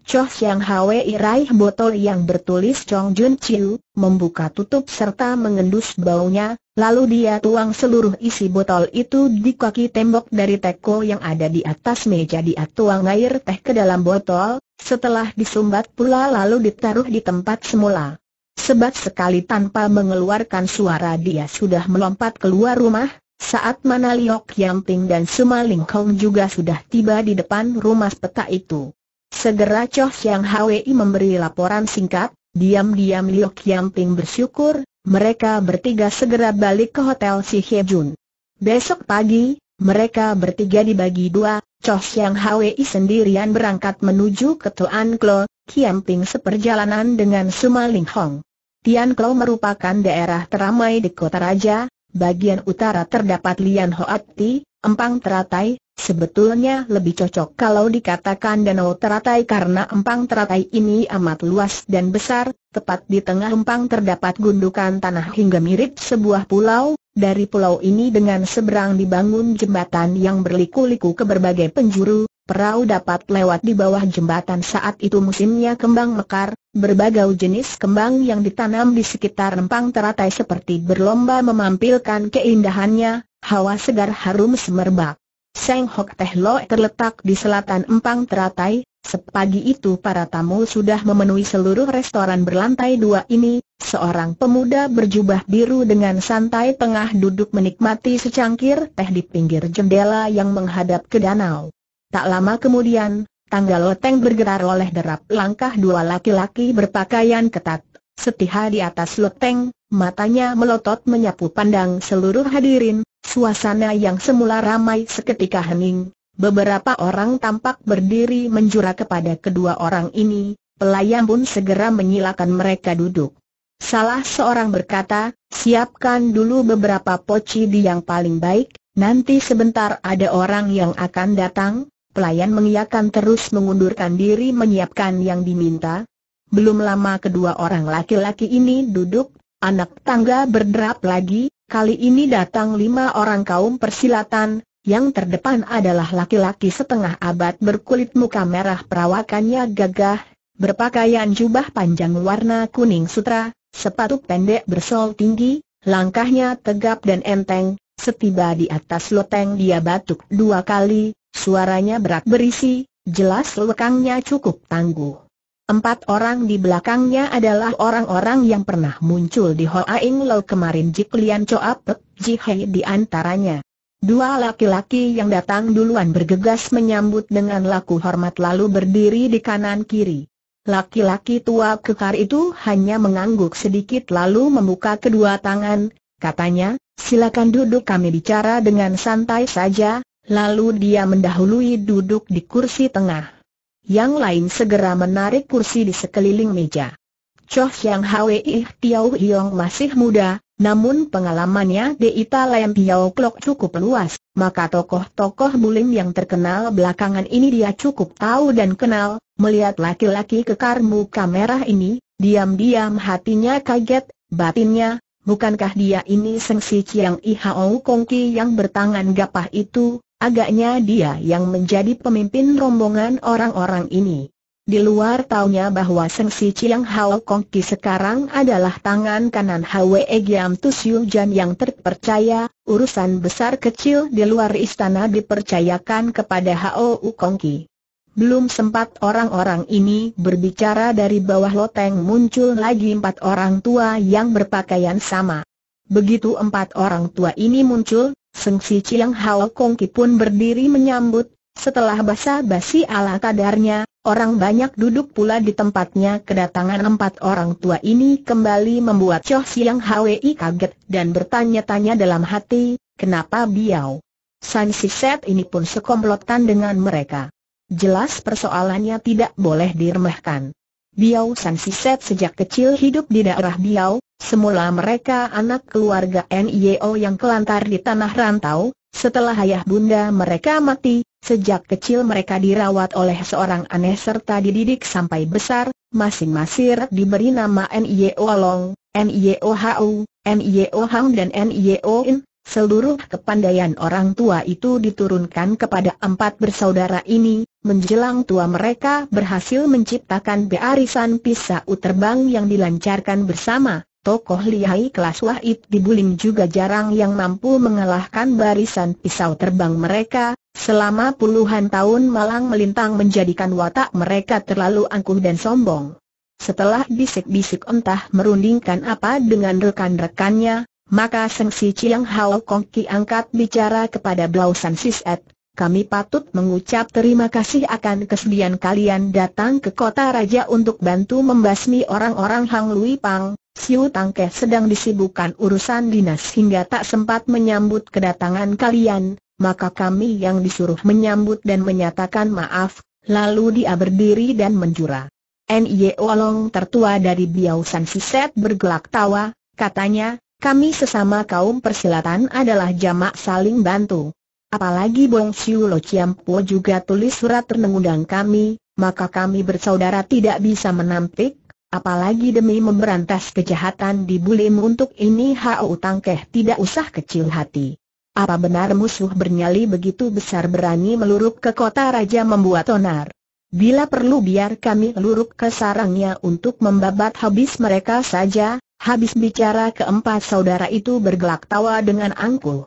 Choh Yang Hwe iraih botol yang bertulis Chong Jun Chiu, membuka tutup serta mengendus baunya, Lalu dia tuang seluruh isi botol itu di kaki tembok dari teko yang ada di atas meja dia tuang air teh ke dalam botol, setelah disumbat pula lalu ditaruh di tempat semula. Sebat sekali tanpa mengeluarkan suara dia sudah melompat keluar rumah, saat mana Liok Yamping dan Suma Ling juga sudah tiba di depan rumah peta itu. Segera Choh Siang Hwi memberi laporan singkat, diam-diam Liok Yamping bersyukur, mereka bertiga segera balik ke Hotel Si Hye Besok pagi, mereka bertiga dibagi dua, Choh Siang Hwi sendirian berangkat menuju ke Tuan Klo, Kiamping seperjalanan dengan Suma Ling Hong. Tian Klo merupakan daerah teramai di kota raja, bagian utara terdapat Lian Hoat Ti, Empang Teratai, Sebetulnya lebih cocok kalau dikatakan danau teratai karena empang teratai ini amat luas dan besar, tepat di tengah empang terdapat gundukan tanah hingga mirip sebuah pulau, dari pulau ini dengan seberang dibangun jembatan yang berliku-liku ke berbagai penjuru, Perahu dapat lewat di bawah jembatan saat itu musimnya kembang mekar, berbagai jenis kembang yang ditanam di sekitar empang teratai seperti berlomba memampilkan keindahannya, hawa segar harum semerbak. Seng Hok Teh Lo terletak di selatan Empang Teratai, Sepagi itu para tamu sudah memenuhi seluruh restoran berlantai dua ini, seorang pemuda berjubah biru dengan santai tengah duduk menikmati secangkir teh di pinggir jendela yang menghadap ke danau. Tak lama kemudian, tangga loteng bergerak oleh derap langkah dua laki-laki berpakaian ketat. Setiha di atas loteng, matanya melotot menyapu pandang seluruh hadirin, suasana yang semula ramai seketika hening, beberapa orang tampak berdiri menjura kepada kedua orang ini, pelayan pun segera menyilakan mereka duduk. Salah seorang berkata, siapkan dulu beberapa poci di yang paling baik, nanti sebentar ada orang yang akan datang, pelayan mengiyakan terus mengundurkan diri menyiapkan yang diminta, belum lama kedua orang laki-laki ini duduk, anak tangga berderap lagi, kali ini datang lima orang kaum persilatan, yang terdepan adalah laki-laki setengah abad berkulit muka merah perawakannya gagah, berpakaian jubah panjang warna kuning sutra, sepatu pendek bersol tinggi, langkahnya tegap dan enteng, setiba di atas loteng dia batuk dua kali, suaranya berat berisi, jelas lekangnya cukup tangguh. Empat orang di belakangnya adalah orang-orang yang pernah muncul di Hoa Ing Lo kemarin Jik Lian Choa Pek, Ji Hei di antaranya. Dua laki-laki yang datang duluan bergegas menyambut dengan laku hormat lalu berdiri di kanan kiri. Laki-laki tua kekar itu hanya mengangguk sedikit lalu membuka kedua tangan, katanya, silakan duduk kami bicara dengan santai saja, lalu dia mendahului duduk di kursi tengah. Yang lain segera menarik kursi di sekeliling meja. Choh Yang Hwee Tiao Hiong masih muda, namun pengalamannya di Italem Tiao Klok cukup luas, maka tokoh-tokoh bulim yang terkenal belakangan ini dia cukup tahu dan kenal, melihat laki-laki kekar muka merah ini, diam-diam hatinya kaget, batinnya, bukankah dia ini Seng Si Chiang I Kongki yang bertangan gapah itu, Agaknya dia yang menjadi pemimpin rombongan orang-orang ini. Di luar taunya bahwa Seng Si Chiang Hao Kong Ki sekarang adalah tangan kanan Hwe Giam Siu Jan yang terpercaya, urusan besar kecil di luar istana dipercayakan kepada Hao Kong Ki. Belum sempat orang-orang ini berbicara dari bawah loteng muncul lagi empat orang tua yang berpakaian sama. Begitu empat orang tua ini muncul, Seng Si Chiang Hao Kong Ki pun berdiri menyambut, setelah basa-basi ala kadarnya, orang banyak duduk pula di tempatnya kedatangan empat orang tua ini kembali membuat Choh Siang Hwi kaget dan bertanya-tanya dalam hati, kenapa Biao? San Set ini pun sekomplotan dengan mereka. Jelas persoalannya tidak boleh diremehkan. Biao San Siset sejak kecil hidup di daerah Biao, semula mereka anak keluarga NIO yang kelantar di tanah rantau, setelah ayah bunda mereka mati, sejak kecil mereka dirawat oleh seorang aneh serta dididik sampai besar, masing-masing diberi nama NIO Long, NIO Hau, NIO Hang dan NIO In. Seluruh kepandaian orang tua itu diturunkan kepada empat bersaudara ini, Menjelang tua mereka berhasil menciptakan bearisan pisau terbang yang dilancarkan bersama. Tokoh lihai kelas wahid di Bulim juga jarang yang mampu mengalahkan barisan pisau terbang mereka. Selama puluhan tahun malang melintang menjadikan watak mereka terlalu angkuh dan sombong. Setelah bisik-bisik entah merundingkan apa dengan rekan-rekannya, maka Seng Si Chiang Hao Kong Ki angkat bicara kepada Blausan Siset, kami patut mengucap terima kasih akan kesedihan kalian datang ke kota raja untuk bantu membasmi orang-orang Hang Lui Pang. Siu Tangke sedang disibukkan urusan dinas hingga tak sempat menyambut kedatangan kalian, maka kami yang disuruh menyambut dan menyatakan maaf, lalu dia berdiri dan menjura. N.I.E. Olong tertua dari Biau San Siset bergelak tawa, katanya, kami sesama kaum persilatan adalah jamak saling bantu. Apalagi Bong Siu Lo Po juga tulis surat mengundang kami, maka kami bersaudara tidak bisa menampik, apalagi demi memberantas kejahatan di Bulim untuk ini Hao Tangkeh tidak usah kecil hati. Apa benar musuh bernyali begitu besar berani meluruk ke kota raja membuat onar? Bila perlu biar kami luruk ke sarangnya untuk membabat habis mereka saja, habis bicara keempat saudara itu bergelak tawa dengan angkuh.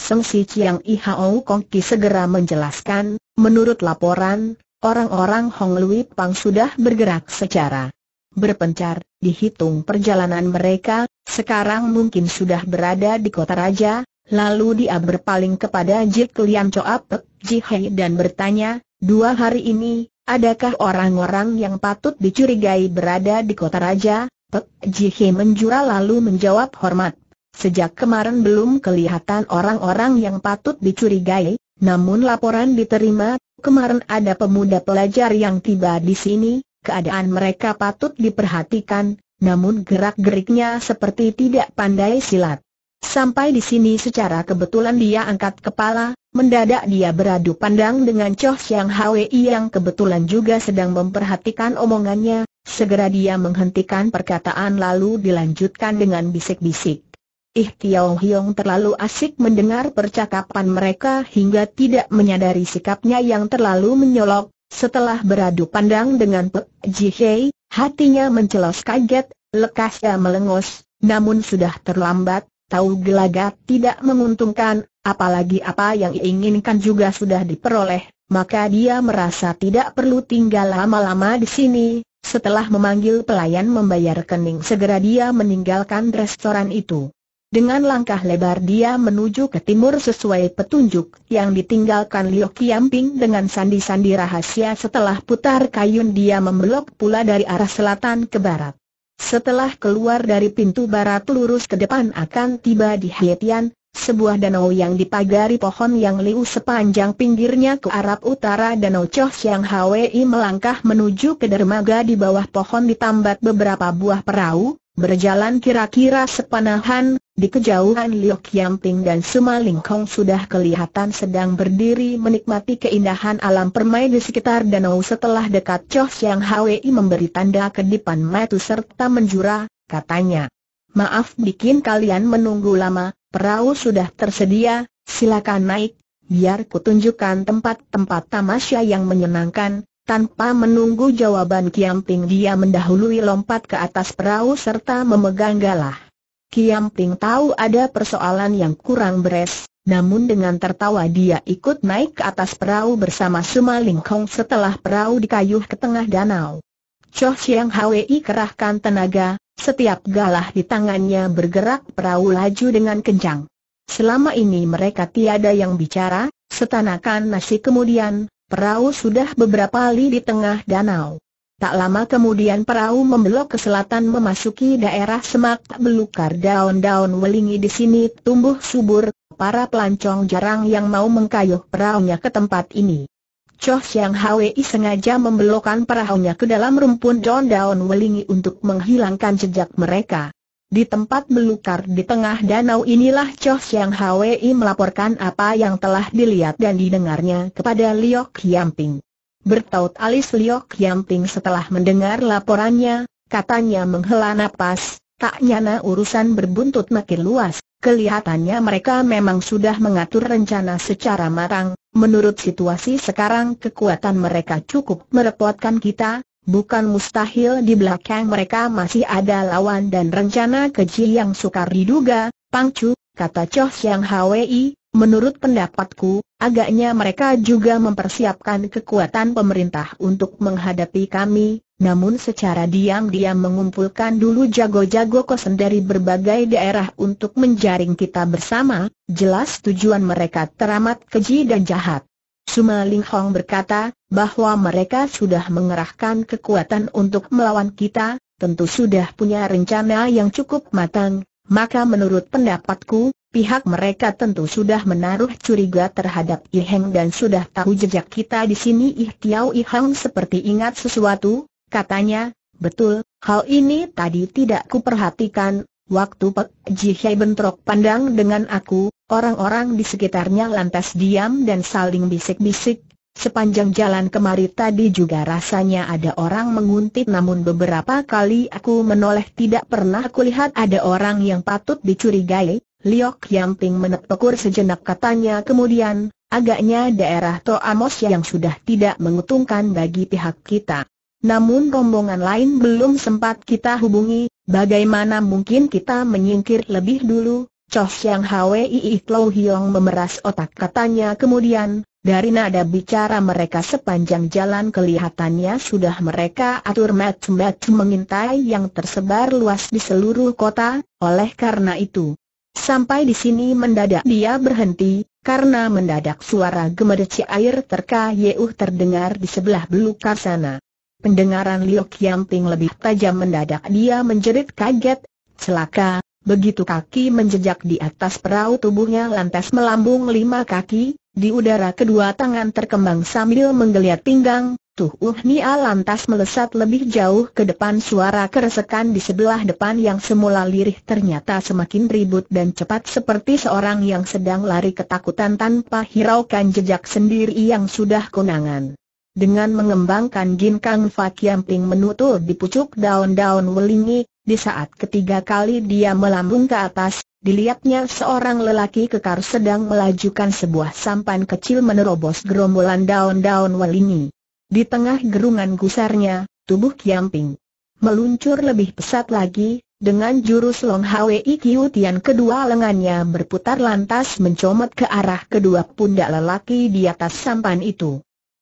Seng Si Chiang I Hao Kong Ki segera menjelaskan, menurut laporan, orang-orang Hong Lui Pang sudah bergerak secara berpencar, dihitung perjalanan mereka, sekarang mungkin sudah berada di kota raja, lalu dia berpaling kepada Jik Liam Choa Pek Ji Hei dan bertanya, dua hari ini, adakah orang-orang yang patut dicurigai berada di kota raja? Pek Ji Hei menjura lalu menjawab hormat. Sejak kemarin belum kelihatan orang-orang yang patut dicurigai, namun laporan diterima, kemarin ada pemuda pelajar yang tiba di sini, keadaan mereka patut diperhatikan, namun gerak-geriknya seperti tidak pandai silat. Sampai di sini secara kebetulan dia angkat kepala, mendadak dia beradu pandang dengan Choh Siang Hwi yang kebetulan juga sedang memperhatikan omongannya, segera dia menghentikan perkataan lalu dilanjutkan dengan bisik-bisik. Ih Tiao Hiong terlalu asik mendengar percakapan mereka hingga tidak menyadari sikapnya yang terlalu menyolok. Setelah beradu pandang dengan Pe Ji Hei, hatinya mencelos kaget, lekasnya melengos, namun sudah terlambat, tahu gelagat tidak menguntungkan, apalagi apa yang diinginkan juga sudah diperoleh, maka dia merasa tidak perlu tinggal lama-lama di sini, setelah memanggil pelayan membayar kening, segera dia meninggalkan restoran itu. Dengan langkah lebar dia menuju ke timur sesuai petunjuk yang ditinggalkan Liu Qiangping dengan sandi-sandi rahasia setelah putar kayun dia membelok pula dari arah selatan ke barat. Setelah keluar dari pintu barat lurus ke depan akan tiba di Haitian, sebuah danau yang dipagari pohon yang liu sepanjang pinggirnya ke arah utara danau Chos yang Hwi melangkah menuju ke dermaga di bawah pohon ditambat beberapa buah perahu, berjalan kira-kira sepanahan, di kejauhan Liok Yamping dan Sumalingkong sudah kelihatan sedang berdiri menikmati keindahan alam permai di sekitar danau setelah dekat Choh Siang Hwi memberi tanda ke kedipan matu serta menjura, katanya. Maaf bikin kalian menunggu lama, perahu sudah tersedia, silakan naik, biar kutunjukkan tempat-tempat tamasya yang menyenangkan. Tanpa menunggu jawaban Yamping dia mendahului lompat ke atas perahu serta memegang galah. Kiam Ping tahu ada persoalan yang kurang beres, namun dengan tertawa dia ikut naik ke atas perahu bersama Suma Ling Kong setelah perahu dikayuh ke tengah danau. Choh Chiang Hwi kerahkan tenaga, setiap galah di tangannya bergerak perahu laju dengan kencang. Selama ini mereka tiada yang bicara, setanakan nasi kemudian, perahu sudah beberapa kali di tengah danau. Tak lama kemudian perahu membelok ke selatan memasuki daerah semak belukar daun-daun welingi di sini tumbuh subur, para pelancong jarang yang mau mengkayuh perahunya ke tempat ini. Choh Siang Hwi sengaja membelokkan perahunya ke dalam rumpun daun-daun welingi untuk menghilangkan jejak mereka. Di tempat belukar di tengah danau inilah Choh Siang Hwi melaporkan apa yang telah dilihat dan didengarnya kepada Liok Yamping bertaut alis Liok Yamping setelah mendengar laporannya, katanya menghela napas, tak nyana urusan berbuntut makin luas. Kelihatannya mereka memang sudah mengatur rencana secara matang. Menurut situasi sekarang kekuatan mereka cukup merepotkan kita, bukan mustahil di belakang mereka masih ada lawan dan rencana keji yang sukar diduga. Pangcu, kata Choh Siang Hwi, Menurut pendapatku, agaknya mereka juga mempersiapkan kekuatan pemerintah untuk menghadapi kami, namun secara diam-diam mengumpulkan dulu jago-jago kosen dari berbagai daerah untuk menjaring kita bersama, jelas tujuan mereka teramat keji dan jahat. Suma Ling Hong berkata, bahwa mereka sudah mengerahkan kekuatan untuk melawan kita, tentu sudah punya rencana yang cukup matang, maka menurut pendapatku, pihak mereka tentu sudah menaruh curiga terhadap Iheng dan sudah tahu jejak kita di sini I Iheng seperti ingat sesuatu, katanya, betul, hal ini tadi tidak kuperhatikan, waktu Ji Jihai bentrok pandang dengan aku, orang-orang di sekitarnya lantas diam dan saling bisik-bisik, Sepanjang jalan kemari tadi juga rasanya ada orang menguntit namun beberapa kali aku menoleh tidak pernah kulihat ada orang yang patut dicurigai, Liok Ting menepukur sejenak katanya kemudian, agaknya daerah Toamos yang sudah tidak menguntungkan bagi pihak kita. Namun rombongan lain belum sempat kita hubungi, bagaimana mungkin kita menyingkir lebih dulu? Choh Siang Hwi Klau Hiong memeras otak katanya kemudian, dari nada bicara mereka sepanjang jalan kelihatannya sudah mereka atur match-match mengintai yang tersebar luas di seluruh kota, oleh karena itu, Sampai di sini mendadak dia berhenti, karena mendadak suara gemerci air terkayuh terdengar di sebelah belukar sana. Pendengaran Liu Qiangting lebih tajam mendadak dia menjerit kaget, celaka, begitu kaki menjejak di atas perahu tubuhnya lantas melambung lima kaki, di udara kedua tangan terkembang sambil menggeliat pinggang, Tuh Uh Nia lantas melesat lebih jauh ke depan suara keresekan di sebelah depan yang semula lirih ternyata semakin ribut dan cepat seperti seorang yang sedang lari ketakutan tanpa hiraukan jejak sendiri yang sudah kunangan. Dengan mengembangkan ginkang Fa Kiam Ping menutul di pucuk daun-daun welingi, di saat ketiga kali dia melambung ke atas, dilihatnya seorang lelaki kekar sedang melajukan sebuah sampan kecil menerobos gerombolan daun-daun walingi. Di tengah gerungan gusarnya, tubuh Kiamping meluncur lebih pesat lagi, dengan jurus Long Hwi Kiu Tian kedua lengannya berputar lantas mencomot ke arah kedua pundak lelaki di atas sampan itu.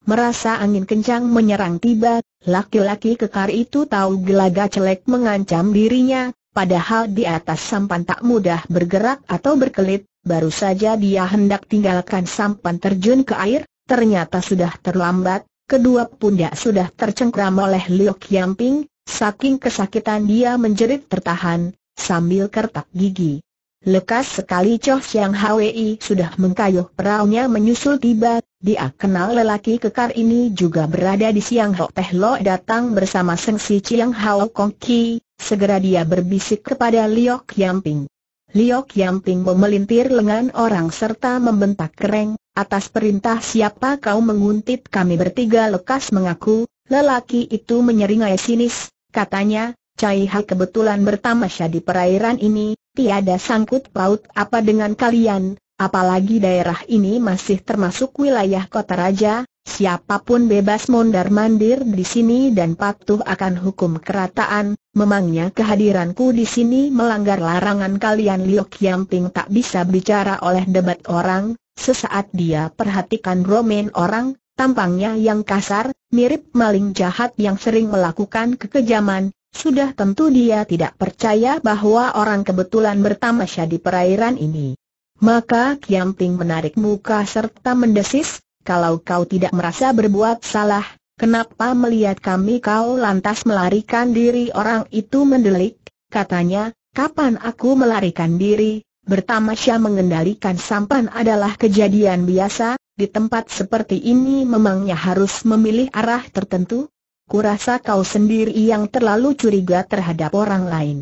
Merasa angin kencang menyerang tiba, laki-laki kekar itu tahu gelaga celek mengancam dirinya, padahal di atas sampan tak mudah bergerak atau berkelit, baru saja dia hendak tinggalkan sampan terjun ke air, ternyata sudah terlambat, kedua pundak sudah tercengkram oleh Liu Qiangping, saking kesakitan dia menjerit tertahan, sambil kertak gigi. Lekas sekali Choh Siang Hwi sudah mengkayuh peraunya menyusul tiba, dia kenal lelaki kekar ini juga berada di Siang Ho Teh Lo datang bersama Seng Si Chiang Hao Kong Ki, segera dia berbisik kepada Liok Yamping. Liok Yamping memelintir lengan orang serta membentak kereng, atas perintah siapa kau menguntit kami bertiga lekas mengaku, lelaki itu menyeringai sinis, katanya, Cai Ha kebetulan bertamasya di perairan ini, tiada sangkut paut apa dengan kalian, apalagi daerah ini masih termasuk wilayah kota raja, siapapun bebas mondar-mandir di sini dan patuh akan hukum kerataan, memangnya kehadiranku di sini melanggar larangan kalian Liok Yamping tak bisa bicara oleh debat orang, sesaat dia perhatikan romen orang, tampangnya yang kasar, mirip maling jahat yang sering melakukan kekejaman, sudah tentu dia tidak percaya bahwa orang kebetulan bertamasya di perairan ini. Maka Kiamping menarik muka serta mendesis, kalau kau tidak merasa berbuat salah, kenapa melihat kami kau lantas melarikan diri orang itu mendelik, katanya, kapan aku melarikan diri, bertamasya mengendalikan sampan adalah kejadian biasa, di tempat seperti ini memangnya harus memilih arah tertentu, kurasa kau sendiri yang terlalu curiga terhadap orang lain.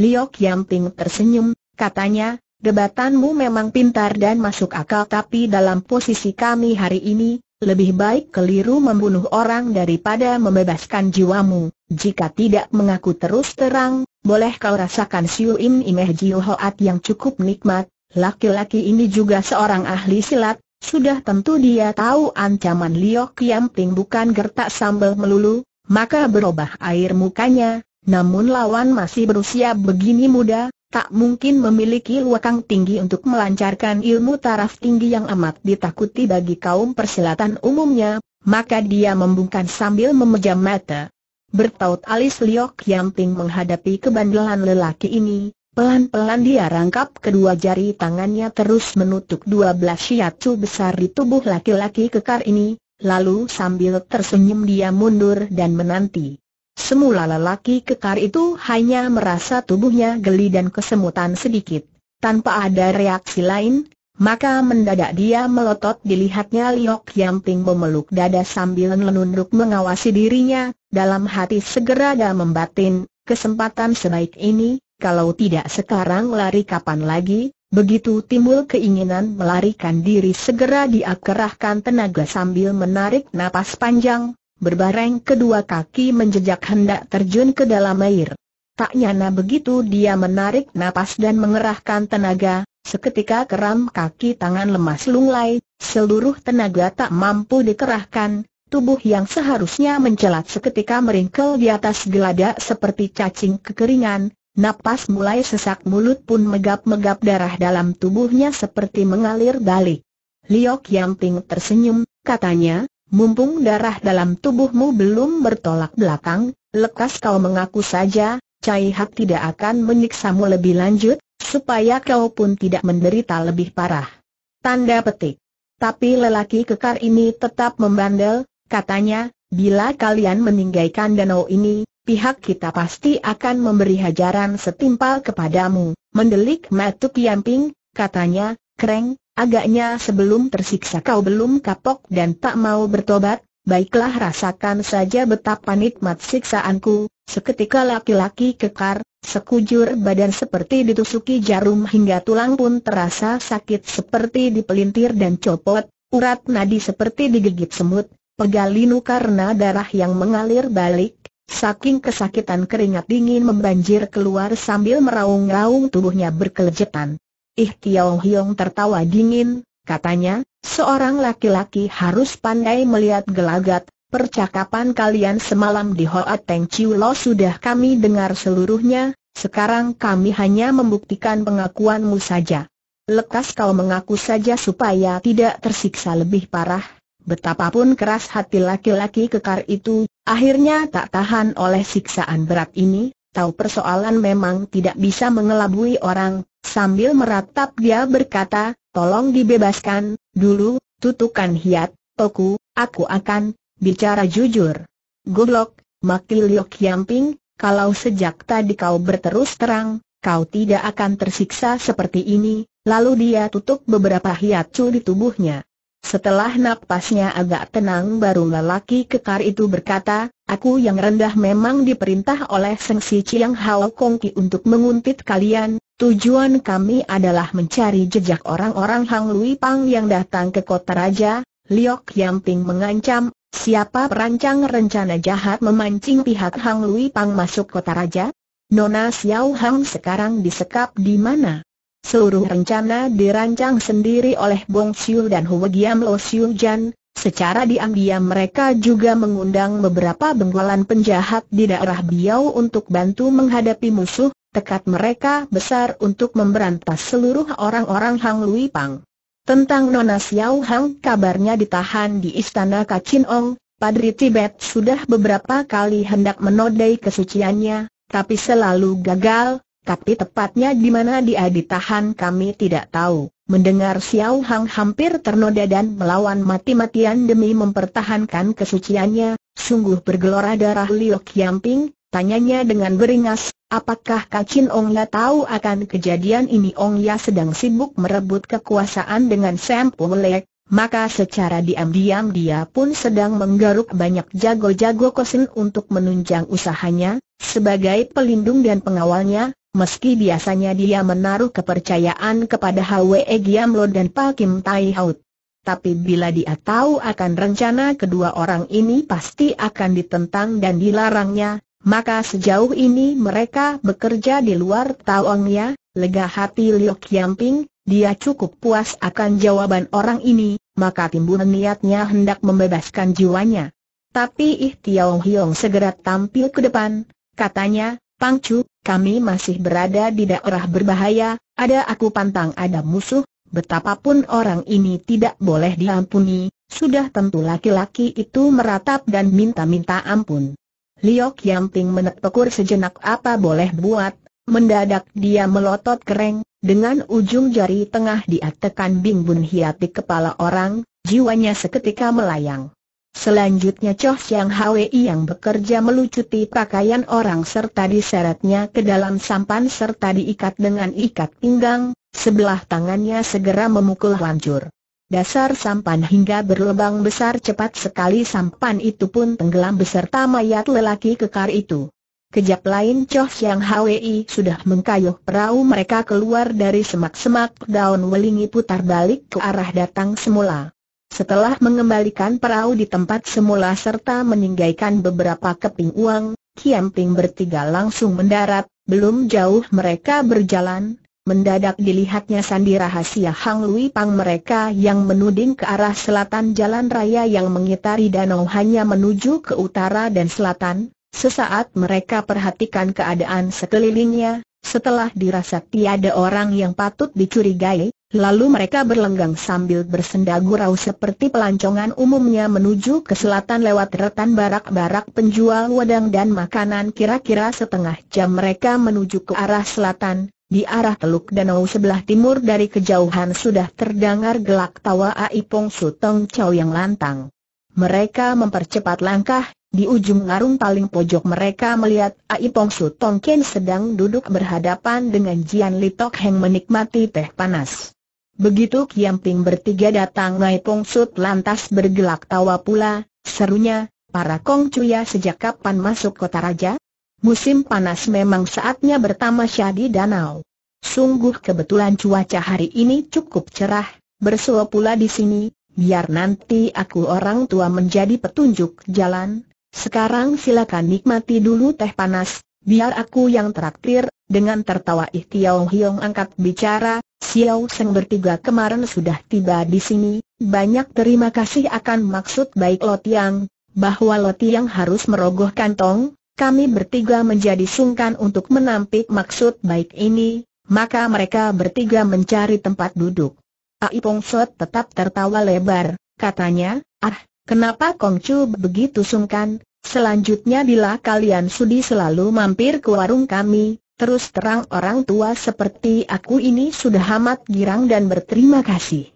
Liok Yamping tersenyum, katanya, debatanmu memang pintar dan masuk akal tapi dalam posisi kami hari ini, lebih baik keliru membunuh orang daripada membebaskan jiwamu. Jika tidak mengaku terus terang, boleh kau rasakan siu im imeh jiu hoat yang cukup nikmat. Laki-laki ini juga seorang ahli silat, sudah tentu dia tahu ancaman Liok Qiangping bukan gertak sambal melulu, maka berubah air mukanya, namun lawan masih berusia begini muda, tak mungkin memiliki luakang tinggi untuk melancarkan ilmu taraf tinggi yang amat ditakuti bagi kaum persilatan umumnya, maka dia membungkam sambil memejam mata. Bertaut alis Liok Yamping menghadapi kebandelan lelaki ini, Pelan-pelan dia rangkap kedua jari tangannya terus menutup dua belas siatu besar di tubuh laki-laki kekar ini, lalu sambil tersenyum dia mundur dan menanti. Semula lelaki kekar itu hanya merasa tubuhnya geli dan kesemutan sedikit. Tanpa ada reaksi lain, maka mendadak dia melotot dilihatnya Liok Yamping memeluk dada sambil menunduk mengawasi dirinya, dalam hati segera dia membatin, kesempatan sebaik ini, kalau tidak sekarang lari kapan lagi, begitu timbul keinginan melarikan diri segera dia kerahkan tenaga sambil menarik napas panjang, berbareng kedua kaki menjejak hendak terjun ke dalam air. Tak nyana begitu dia menarik napas dan mengerahkan tenaga, seketika keram kaki tangan lemas lunglai, seluruh tenaga tak mampu dikerahkan, tubuh yang seharusnya mencelat seketika meringkel di atas geladak seperti cacing kekeringan, Napas mulai sesak mulut pun megap-megap darah dalam tubuhnya seperti mengalir balik. Liok Yamping tersenyum, katanya, mumpung darah dalam tubuhmu belum bertolak belakang, lekas kau mengaku saja, Cai Hak tidak akan menyiksamu lebih lanjut, supaya kau pun tidak menderita lebih parah. Tanda petik. Tapi lelaki kekar ini tetap membandel, katanya, bila kalian meninggalkan danau ini, pihak kita pasti akan memberi hajaran setimpal kepadamu. Mendelik Matuk Yamping, katanya, Kreng, agaknya sebelum tersiksa kau belum kapok dan tak mau bertobat, baiklah rasakan saja betapa nikmat siksaanku. Seketika laki-laki kekar, sekujur badan seperti ditusuki jarum hingga tulang pun terasa sakit seperti dipelintir dan copot, urat nadi seperti digigit semut, pegal linu karena darah yang mengalir balik, Saking kesakitan keringat dingin membanjir keluar sambil meraung-raung tubuhnya berkelejetan. Ih Tiao Hiong tertawa dingin, katanya, seorang laki-laki harus pandai melihat gelagat, percakapan kalian semalam di Hoa Teng Chiu Lo sudah kami dengar seluruhnya, sekarang kami hanya membuktikan pengakuanmu saja. Lekas kau mengaku saja supaya tidak tersiksa lebih parah, Betapapun keras hati laki-laki kekar itu, akhirnya tak tahan oleh siksaan berat ini, tahu persoalan memang tidak bisa mengelabui orang, sambil meratap dia berkata, tolong dibebaskan, dulu, tutukan hiat, toku, aku akan, bicara jujur. Goblok, makil Liok Yamping, kalau sejak tadi kau berterus terang, kau tidak akan tersiksa seperti ini, lalu dia tutup beberapa hiat curi di tubuhnya. Setelah napasnya agak tenang baru lelaki kekar itu berkata, Aku yang rendah memang diperintah oleh Seng Si Chiang Hao Kong Ki untuk menguntit kalian, tujuan kami adalah mencari jejak orang-orang Hang Lui Pang yang datang ke kota raja, Liok Yang Ting mengancam, siapa perancang rencana jahat memancing pihak Hang Lui Pang masuk kota raja? Nona Xiao Hang sekarang disekap di mana? Seluruh rencana dirancang sendiri oleh Bong Siu dan Hu Giam Lo Siu Jan, secara diam-diam mereka juga mengundang beberapa benggolan penjahat di daerah Biau untuk bantu menghadapi musuh, tekad mereka besar untuk memberantas seluruh orang-orang Hang Lui Pang. Tentang Nona Xiao Hang kabarnya ditahan di istana Kacin Ong, Padri Tibet sudah beberapa kali hendak menodai kesuciannya, tapi selalu gagal, tapi tepatnya di mana dia ditahan kami tidak tahu. Mendengar Xiao Hang hampir ternoda dan melawan mati-matian demi mempertahankan kesuciannya, sungguh bergelora darah Liu Qiangping, tanyanya dengan beringas, apakah Kacin Ong Ya tahu akan kejadian ini Ong Ya sedang sibuk merebut kekuasaan dengan Sam Pulek, maka secara diam-diam dia pun sedang menggaruk banyak jago-jago kosin untuk menunjang usahanya, sebagai pelindung dan pengawalnya, meski biasanya dia menaruh kepercayaan kepada Hwe Giamlo dan Pak Kim Tai Haut. Tapi bila dia tahu akan rencana kedua orang ini pasti akan ditentang dan dilarangnya, maka sejauh ini mereka bekerja di luar taongnya, lega hati Liu Qiangping. Dia cukup puas akan jawaban orang ini, maka timbul niatnya hendak membebaskan jiwanya. Tapi Ih Tiao Hiong segera tampil ke depan, katanya, Pang Chu, kami masih berada di daerah berbahaya, ada aku pantang ada musuh, betapapun orang ini tidak boleh diampuni, sudah tentu laki-laki itu meratap dan minta-minta ampun. Liok Yamping menekpekur sejenak apa boleh buat, mendadak dia melotot kering, dengan ujung jari tengah dia tekan Bing Bun Hiat di kepala orang, jiwanya seketika melayang. Selanjutnya Choh Siang Hwi yang bekerja melucuti pakaian orang serta diseretnya ke dalam sampan serta diikat dengan ikat pinggang, sebelah tangannya segera memukul hancur. Dasar sampan hingga berlubang besar cepat sekali sampan itu pun tenggelam beserta mayat lelaki kekar itu. Kejap lain Choh Yang Hwi sudah mengkayuh perahu mereka keluar dari semak-semak daun welingi putar balik ke arah datang semula. Setelah mengembalikan perahu di tempat semula serta meninggalkan beberapa keping uang, Kiam Ping bertiga langsung mendarat, belum jauh mereka berjalan, mendadak dilihatnya sandi rahasia Hang Lui Pang mereka yang menuding ke arah selatan jalan raya yang mengitari danau hanya menuju ke utara dan selatan, Sesaat mereka perhatikan keadaan sekelilingnya, setelah dirasa tiada orang yang patut dicurigai, lalu mereka berlenggang sambil bersenda gurau seperti pelancongan umumnya menuju ke selatan lewat retan barak-barak penjual wedang dan makanan kira-kira setengah jam mereka menuju ke arah selatan, di arah teluk danau sebelah timur dari kejauhan sudah terdengar gelak tawa Aipong Sutong Chow yang lantang. Mereka mempercepat langkah, di ujung ngarung paling pojok mereka melihat Ai Pong Su Tong Ken sedang duduk berhadapan dengan Jian Li Tok Heng menikmati teh panas. Begitu Kiam Ping bertiga datang Ai Pong Su lantas bergelak tawa pula, serunya, para Kong Cuya sejak kapan masuk kota raja? Musim panas memang saatnya bertama di danau. Sungguh kebetulan cuaca hari ini cukup cerah, bersua pula di sini, biar nanti aku orang tua menjadi petunjuk jalan, sekarang silakan nikmati dulu teh panas, biar aku yang traktir, dengan tertawa Ih Hiong angkat bicara, Xiao Seng bertiga kemarin sudah tiba di sini, banyak terima kasih akan maksud baik Lo Tiang, bahwa Lo Tiang harus merogoh kantong, kami bertiga menjadi sungkan untuk menampik maksud baik ini, maka mereka bertiga mencari tempat duduk. Aipong Sot tetap tertawa lebar, katanya, ah, Kenapa Chu begitu sungkan? Selanjutnya bila kalian sudi selalu mampir ke warung kami, terus terang orang tua seperti aku ini sudah amat girang dan berterima kasih.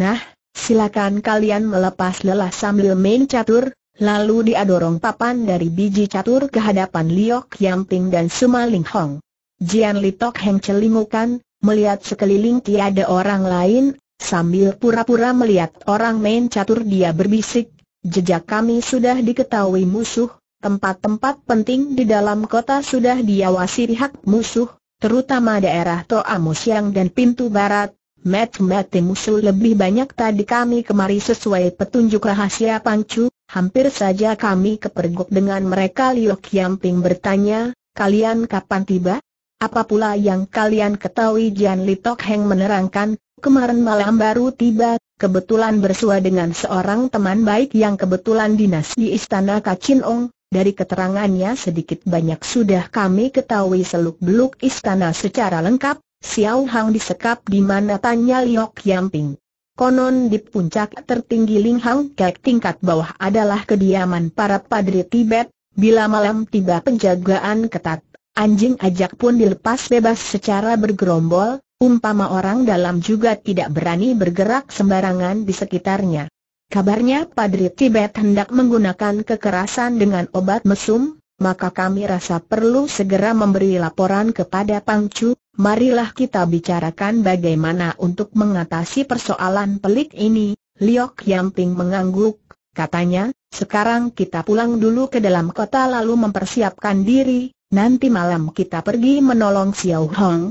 Nah, silakan kalian melepas lelah sambil main catur, lalu dia papan dari biji catur ke hadapan Liok Yamping dan Suma Ling Hong. Jian Tok Heng celingukan, melihat sekeliling tiada orang lain, Sambil pura-pura melihat orang main catur dia berbisik, jejak kami sudah diketahui musuh, tempat-tempat penting di dalam kota sudah diawasi pihak musuh, terutama daerah Toa Musyang dan pintu barat, Mat-mati musuh lebih banyak tadi kami kemari sesuai petunjuk rahasia Pangcu, hampir saja kami kepergok dengan mereka Liu Kiamping bertanya, kalian kapan tiba? Apa pula yang kalian ketahui Jian Litok Heng menerangkan, kemarin malam baru tiba, kebetulan bersua dengan seorang teman baik yang kebetulan dinas di Istana Ong. dari keterangannya sedikit banyak sudah kami ketahui seluk-beluk istana secara lengkap, Xiao Hang disekap di mana tanya Liok Yamping. Konon di puncak tertinggi Ling Hang Kek tingkat bawah adalah kediaman para padri Tibet, bila malam tiba penjagaan ketat, anjing ajak pun dilepas bebas secara bergerombol, Umpama orang dalam juga tidak berani bergerak sembarangan di sekitarnya. Kabarnya Padri Tibet hendak menggunakan kekerasan dengan obat mesum, maka kami rasa perlu segera memberi laporan kepada Pangcu, marilah kita bicarakan bagaimana untuk mengatasi persoalan pelik ini. Liok Yamping mengangguk, katanya, sekarang kita pulang dulu ke dalam kota lalu mempersiapkan diri, nanti malam kita pergi menolong Xiao Hong,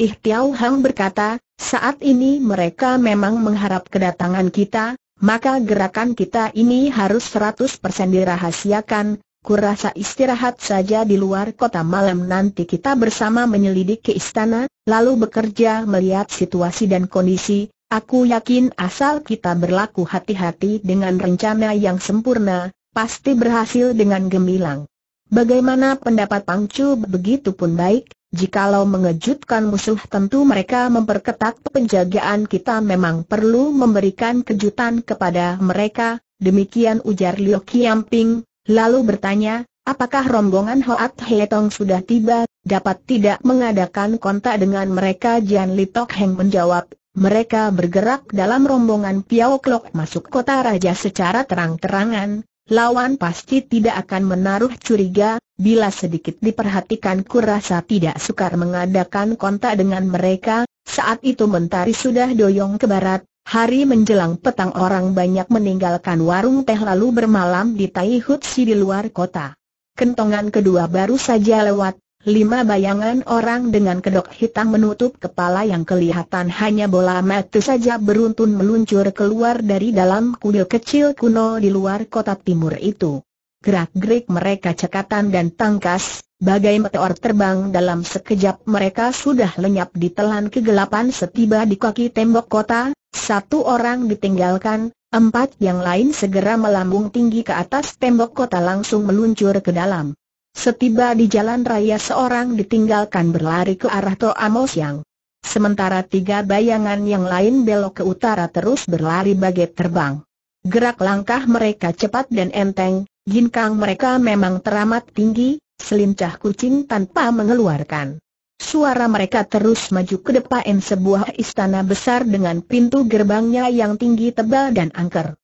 Ih Hang berkata, saat ini mereka memang mengharap kedatangan kita, maka gerakan kita ini harus 100% dirahasiakan, kurasa istirahat saja di luar kota malam nanti kita bersama menyelidik ke istana, lalu bekerja melihat situasi dan kondisi, aku yakin asal kita berlaku hati-hati dengan rencana yang sempurna, pasti berhasil dengan gemilang. Bagaimana pendapat Pangcu begitu pun baik, Jikalau mengejutkan musuh tentu mereka memperketat penjagaan kita memang perlu memberikan kejutan kepada mereka, demikian ujar Liu Qiangping. lalu bertanya, apakah rombongan Hoat Hetong sudah tiba, dapat tidak mengadakan kontak dengan mereka Jian Li Tok Heng menjawab, mereka bergerak dalam rombongan Piao Klok masuk kota raja secara terang-terangan, lawan pasti tidak akan menaruh curiga, Bila sedikit diperhatikan kurasa tidak sukar mengadakan kontak dengan mereka, saat itu mentari sudah doyong ke barat, hari menjelang petang orang banyak meninggalkan warung teh lalu bermalam di Tai Hutsi di luar kota. Kentongan kedua baru saja lewat, lima bayangan orang dengan kedok hitam menutup kepala yang kelihatan hanya bola mata saja beruntun meluncur keluar dari dalam kuil kecil kuno di luar kota timur itu. Gerak-gerik mereka cekatan dan tangkas, bagai meteor terbang dalam sekejap mereka sudah lenyap di telan kegelapan setiba di kaki tembok kota, satu orang ditinggalkan, empat yang lain segera melambung tinggi ke atas tembok kota langsung meluncur ke dalam. Setiba di jalan raya seorang ditinggalkan berlari ke arah toamos yang, Sementara tiga bayangan yang lain belok ke utara terus berlari bagai terbang. Gerak langkah mereka cepat dan enteng, kang mereka memang teramat tinggi, selincah kucing tanpa mengeluarkan. Suara mereka terus maju ke depan sebuah istana besar dengan pintu gerbangnya yang tinggi tebal dan angker.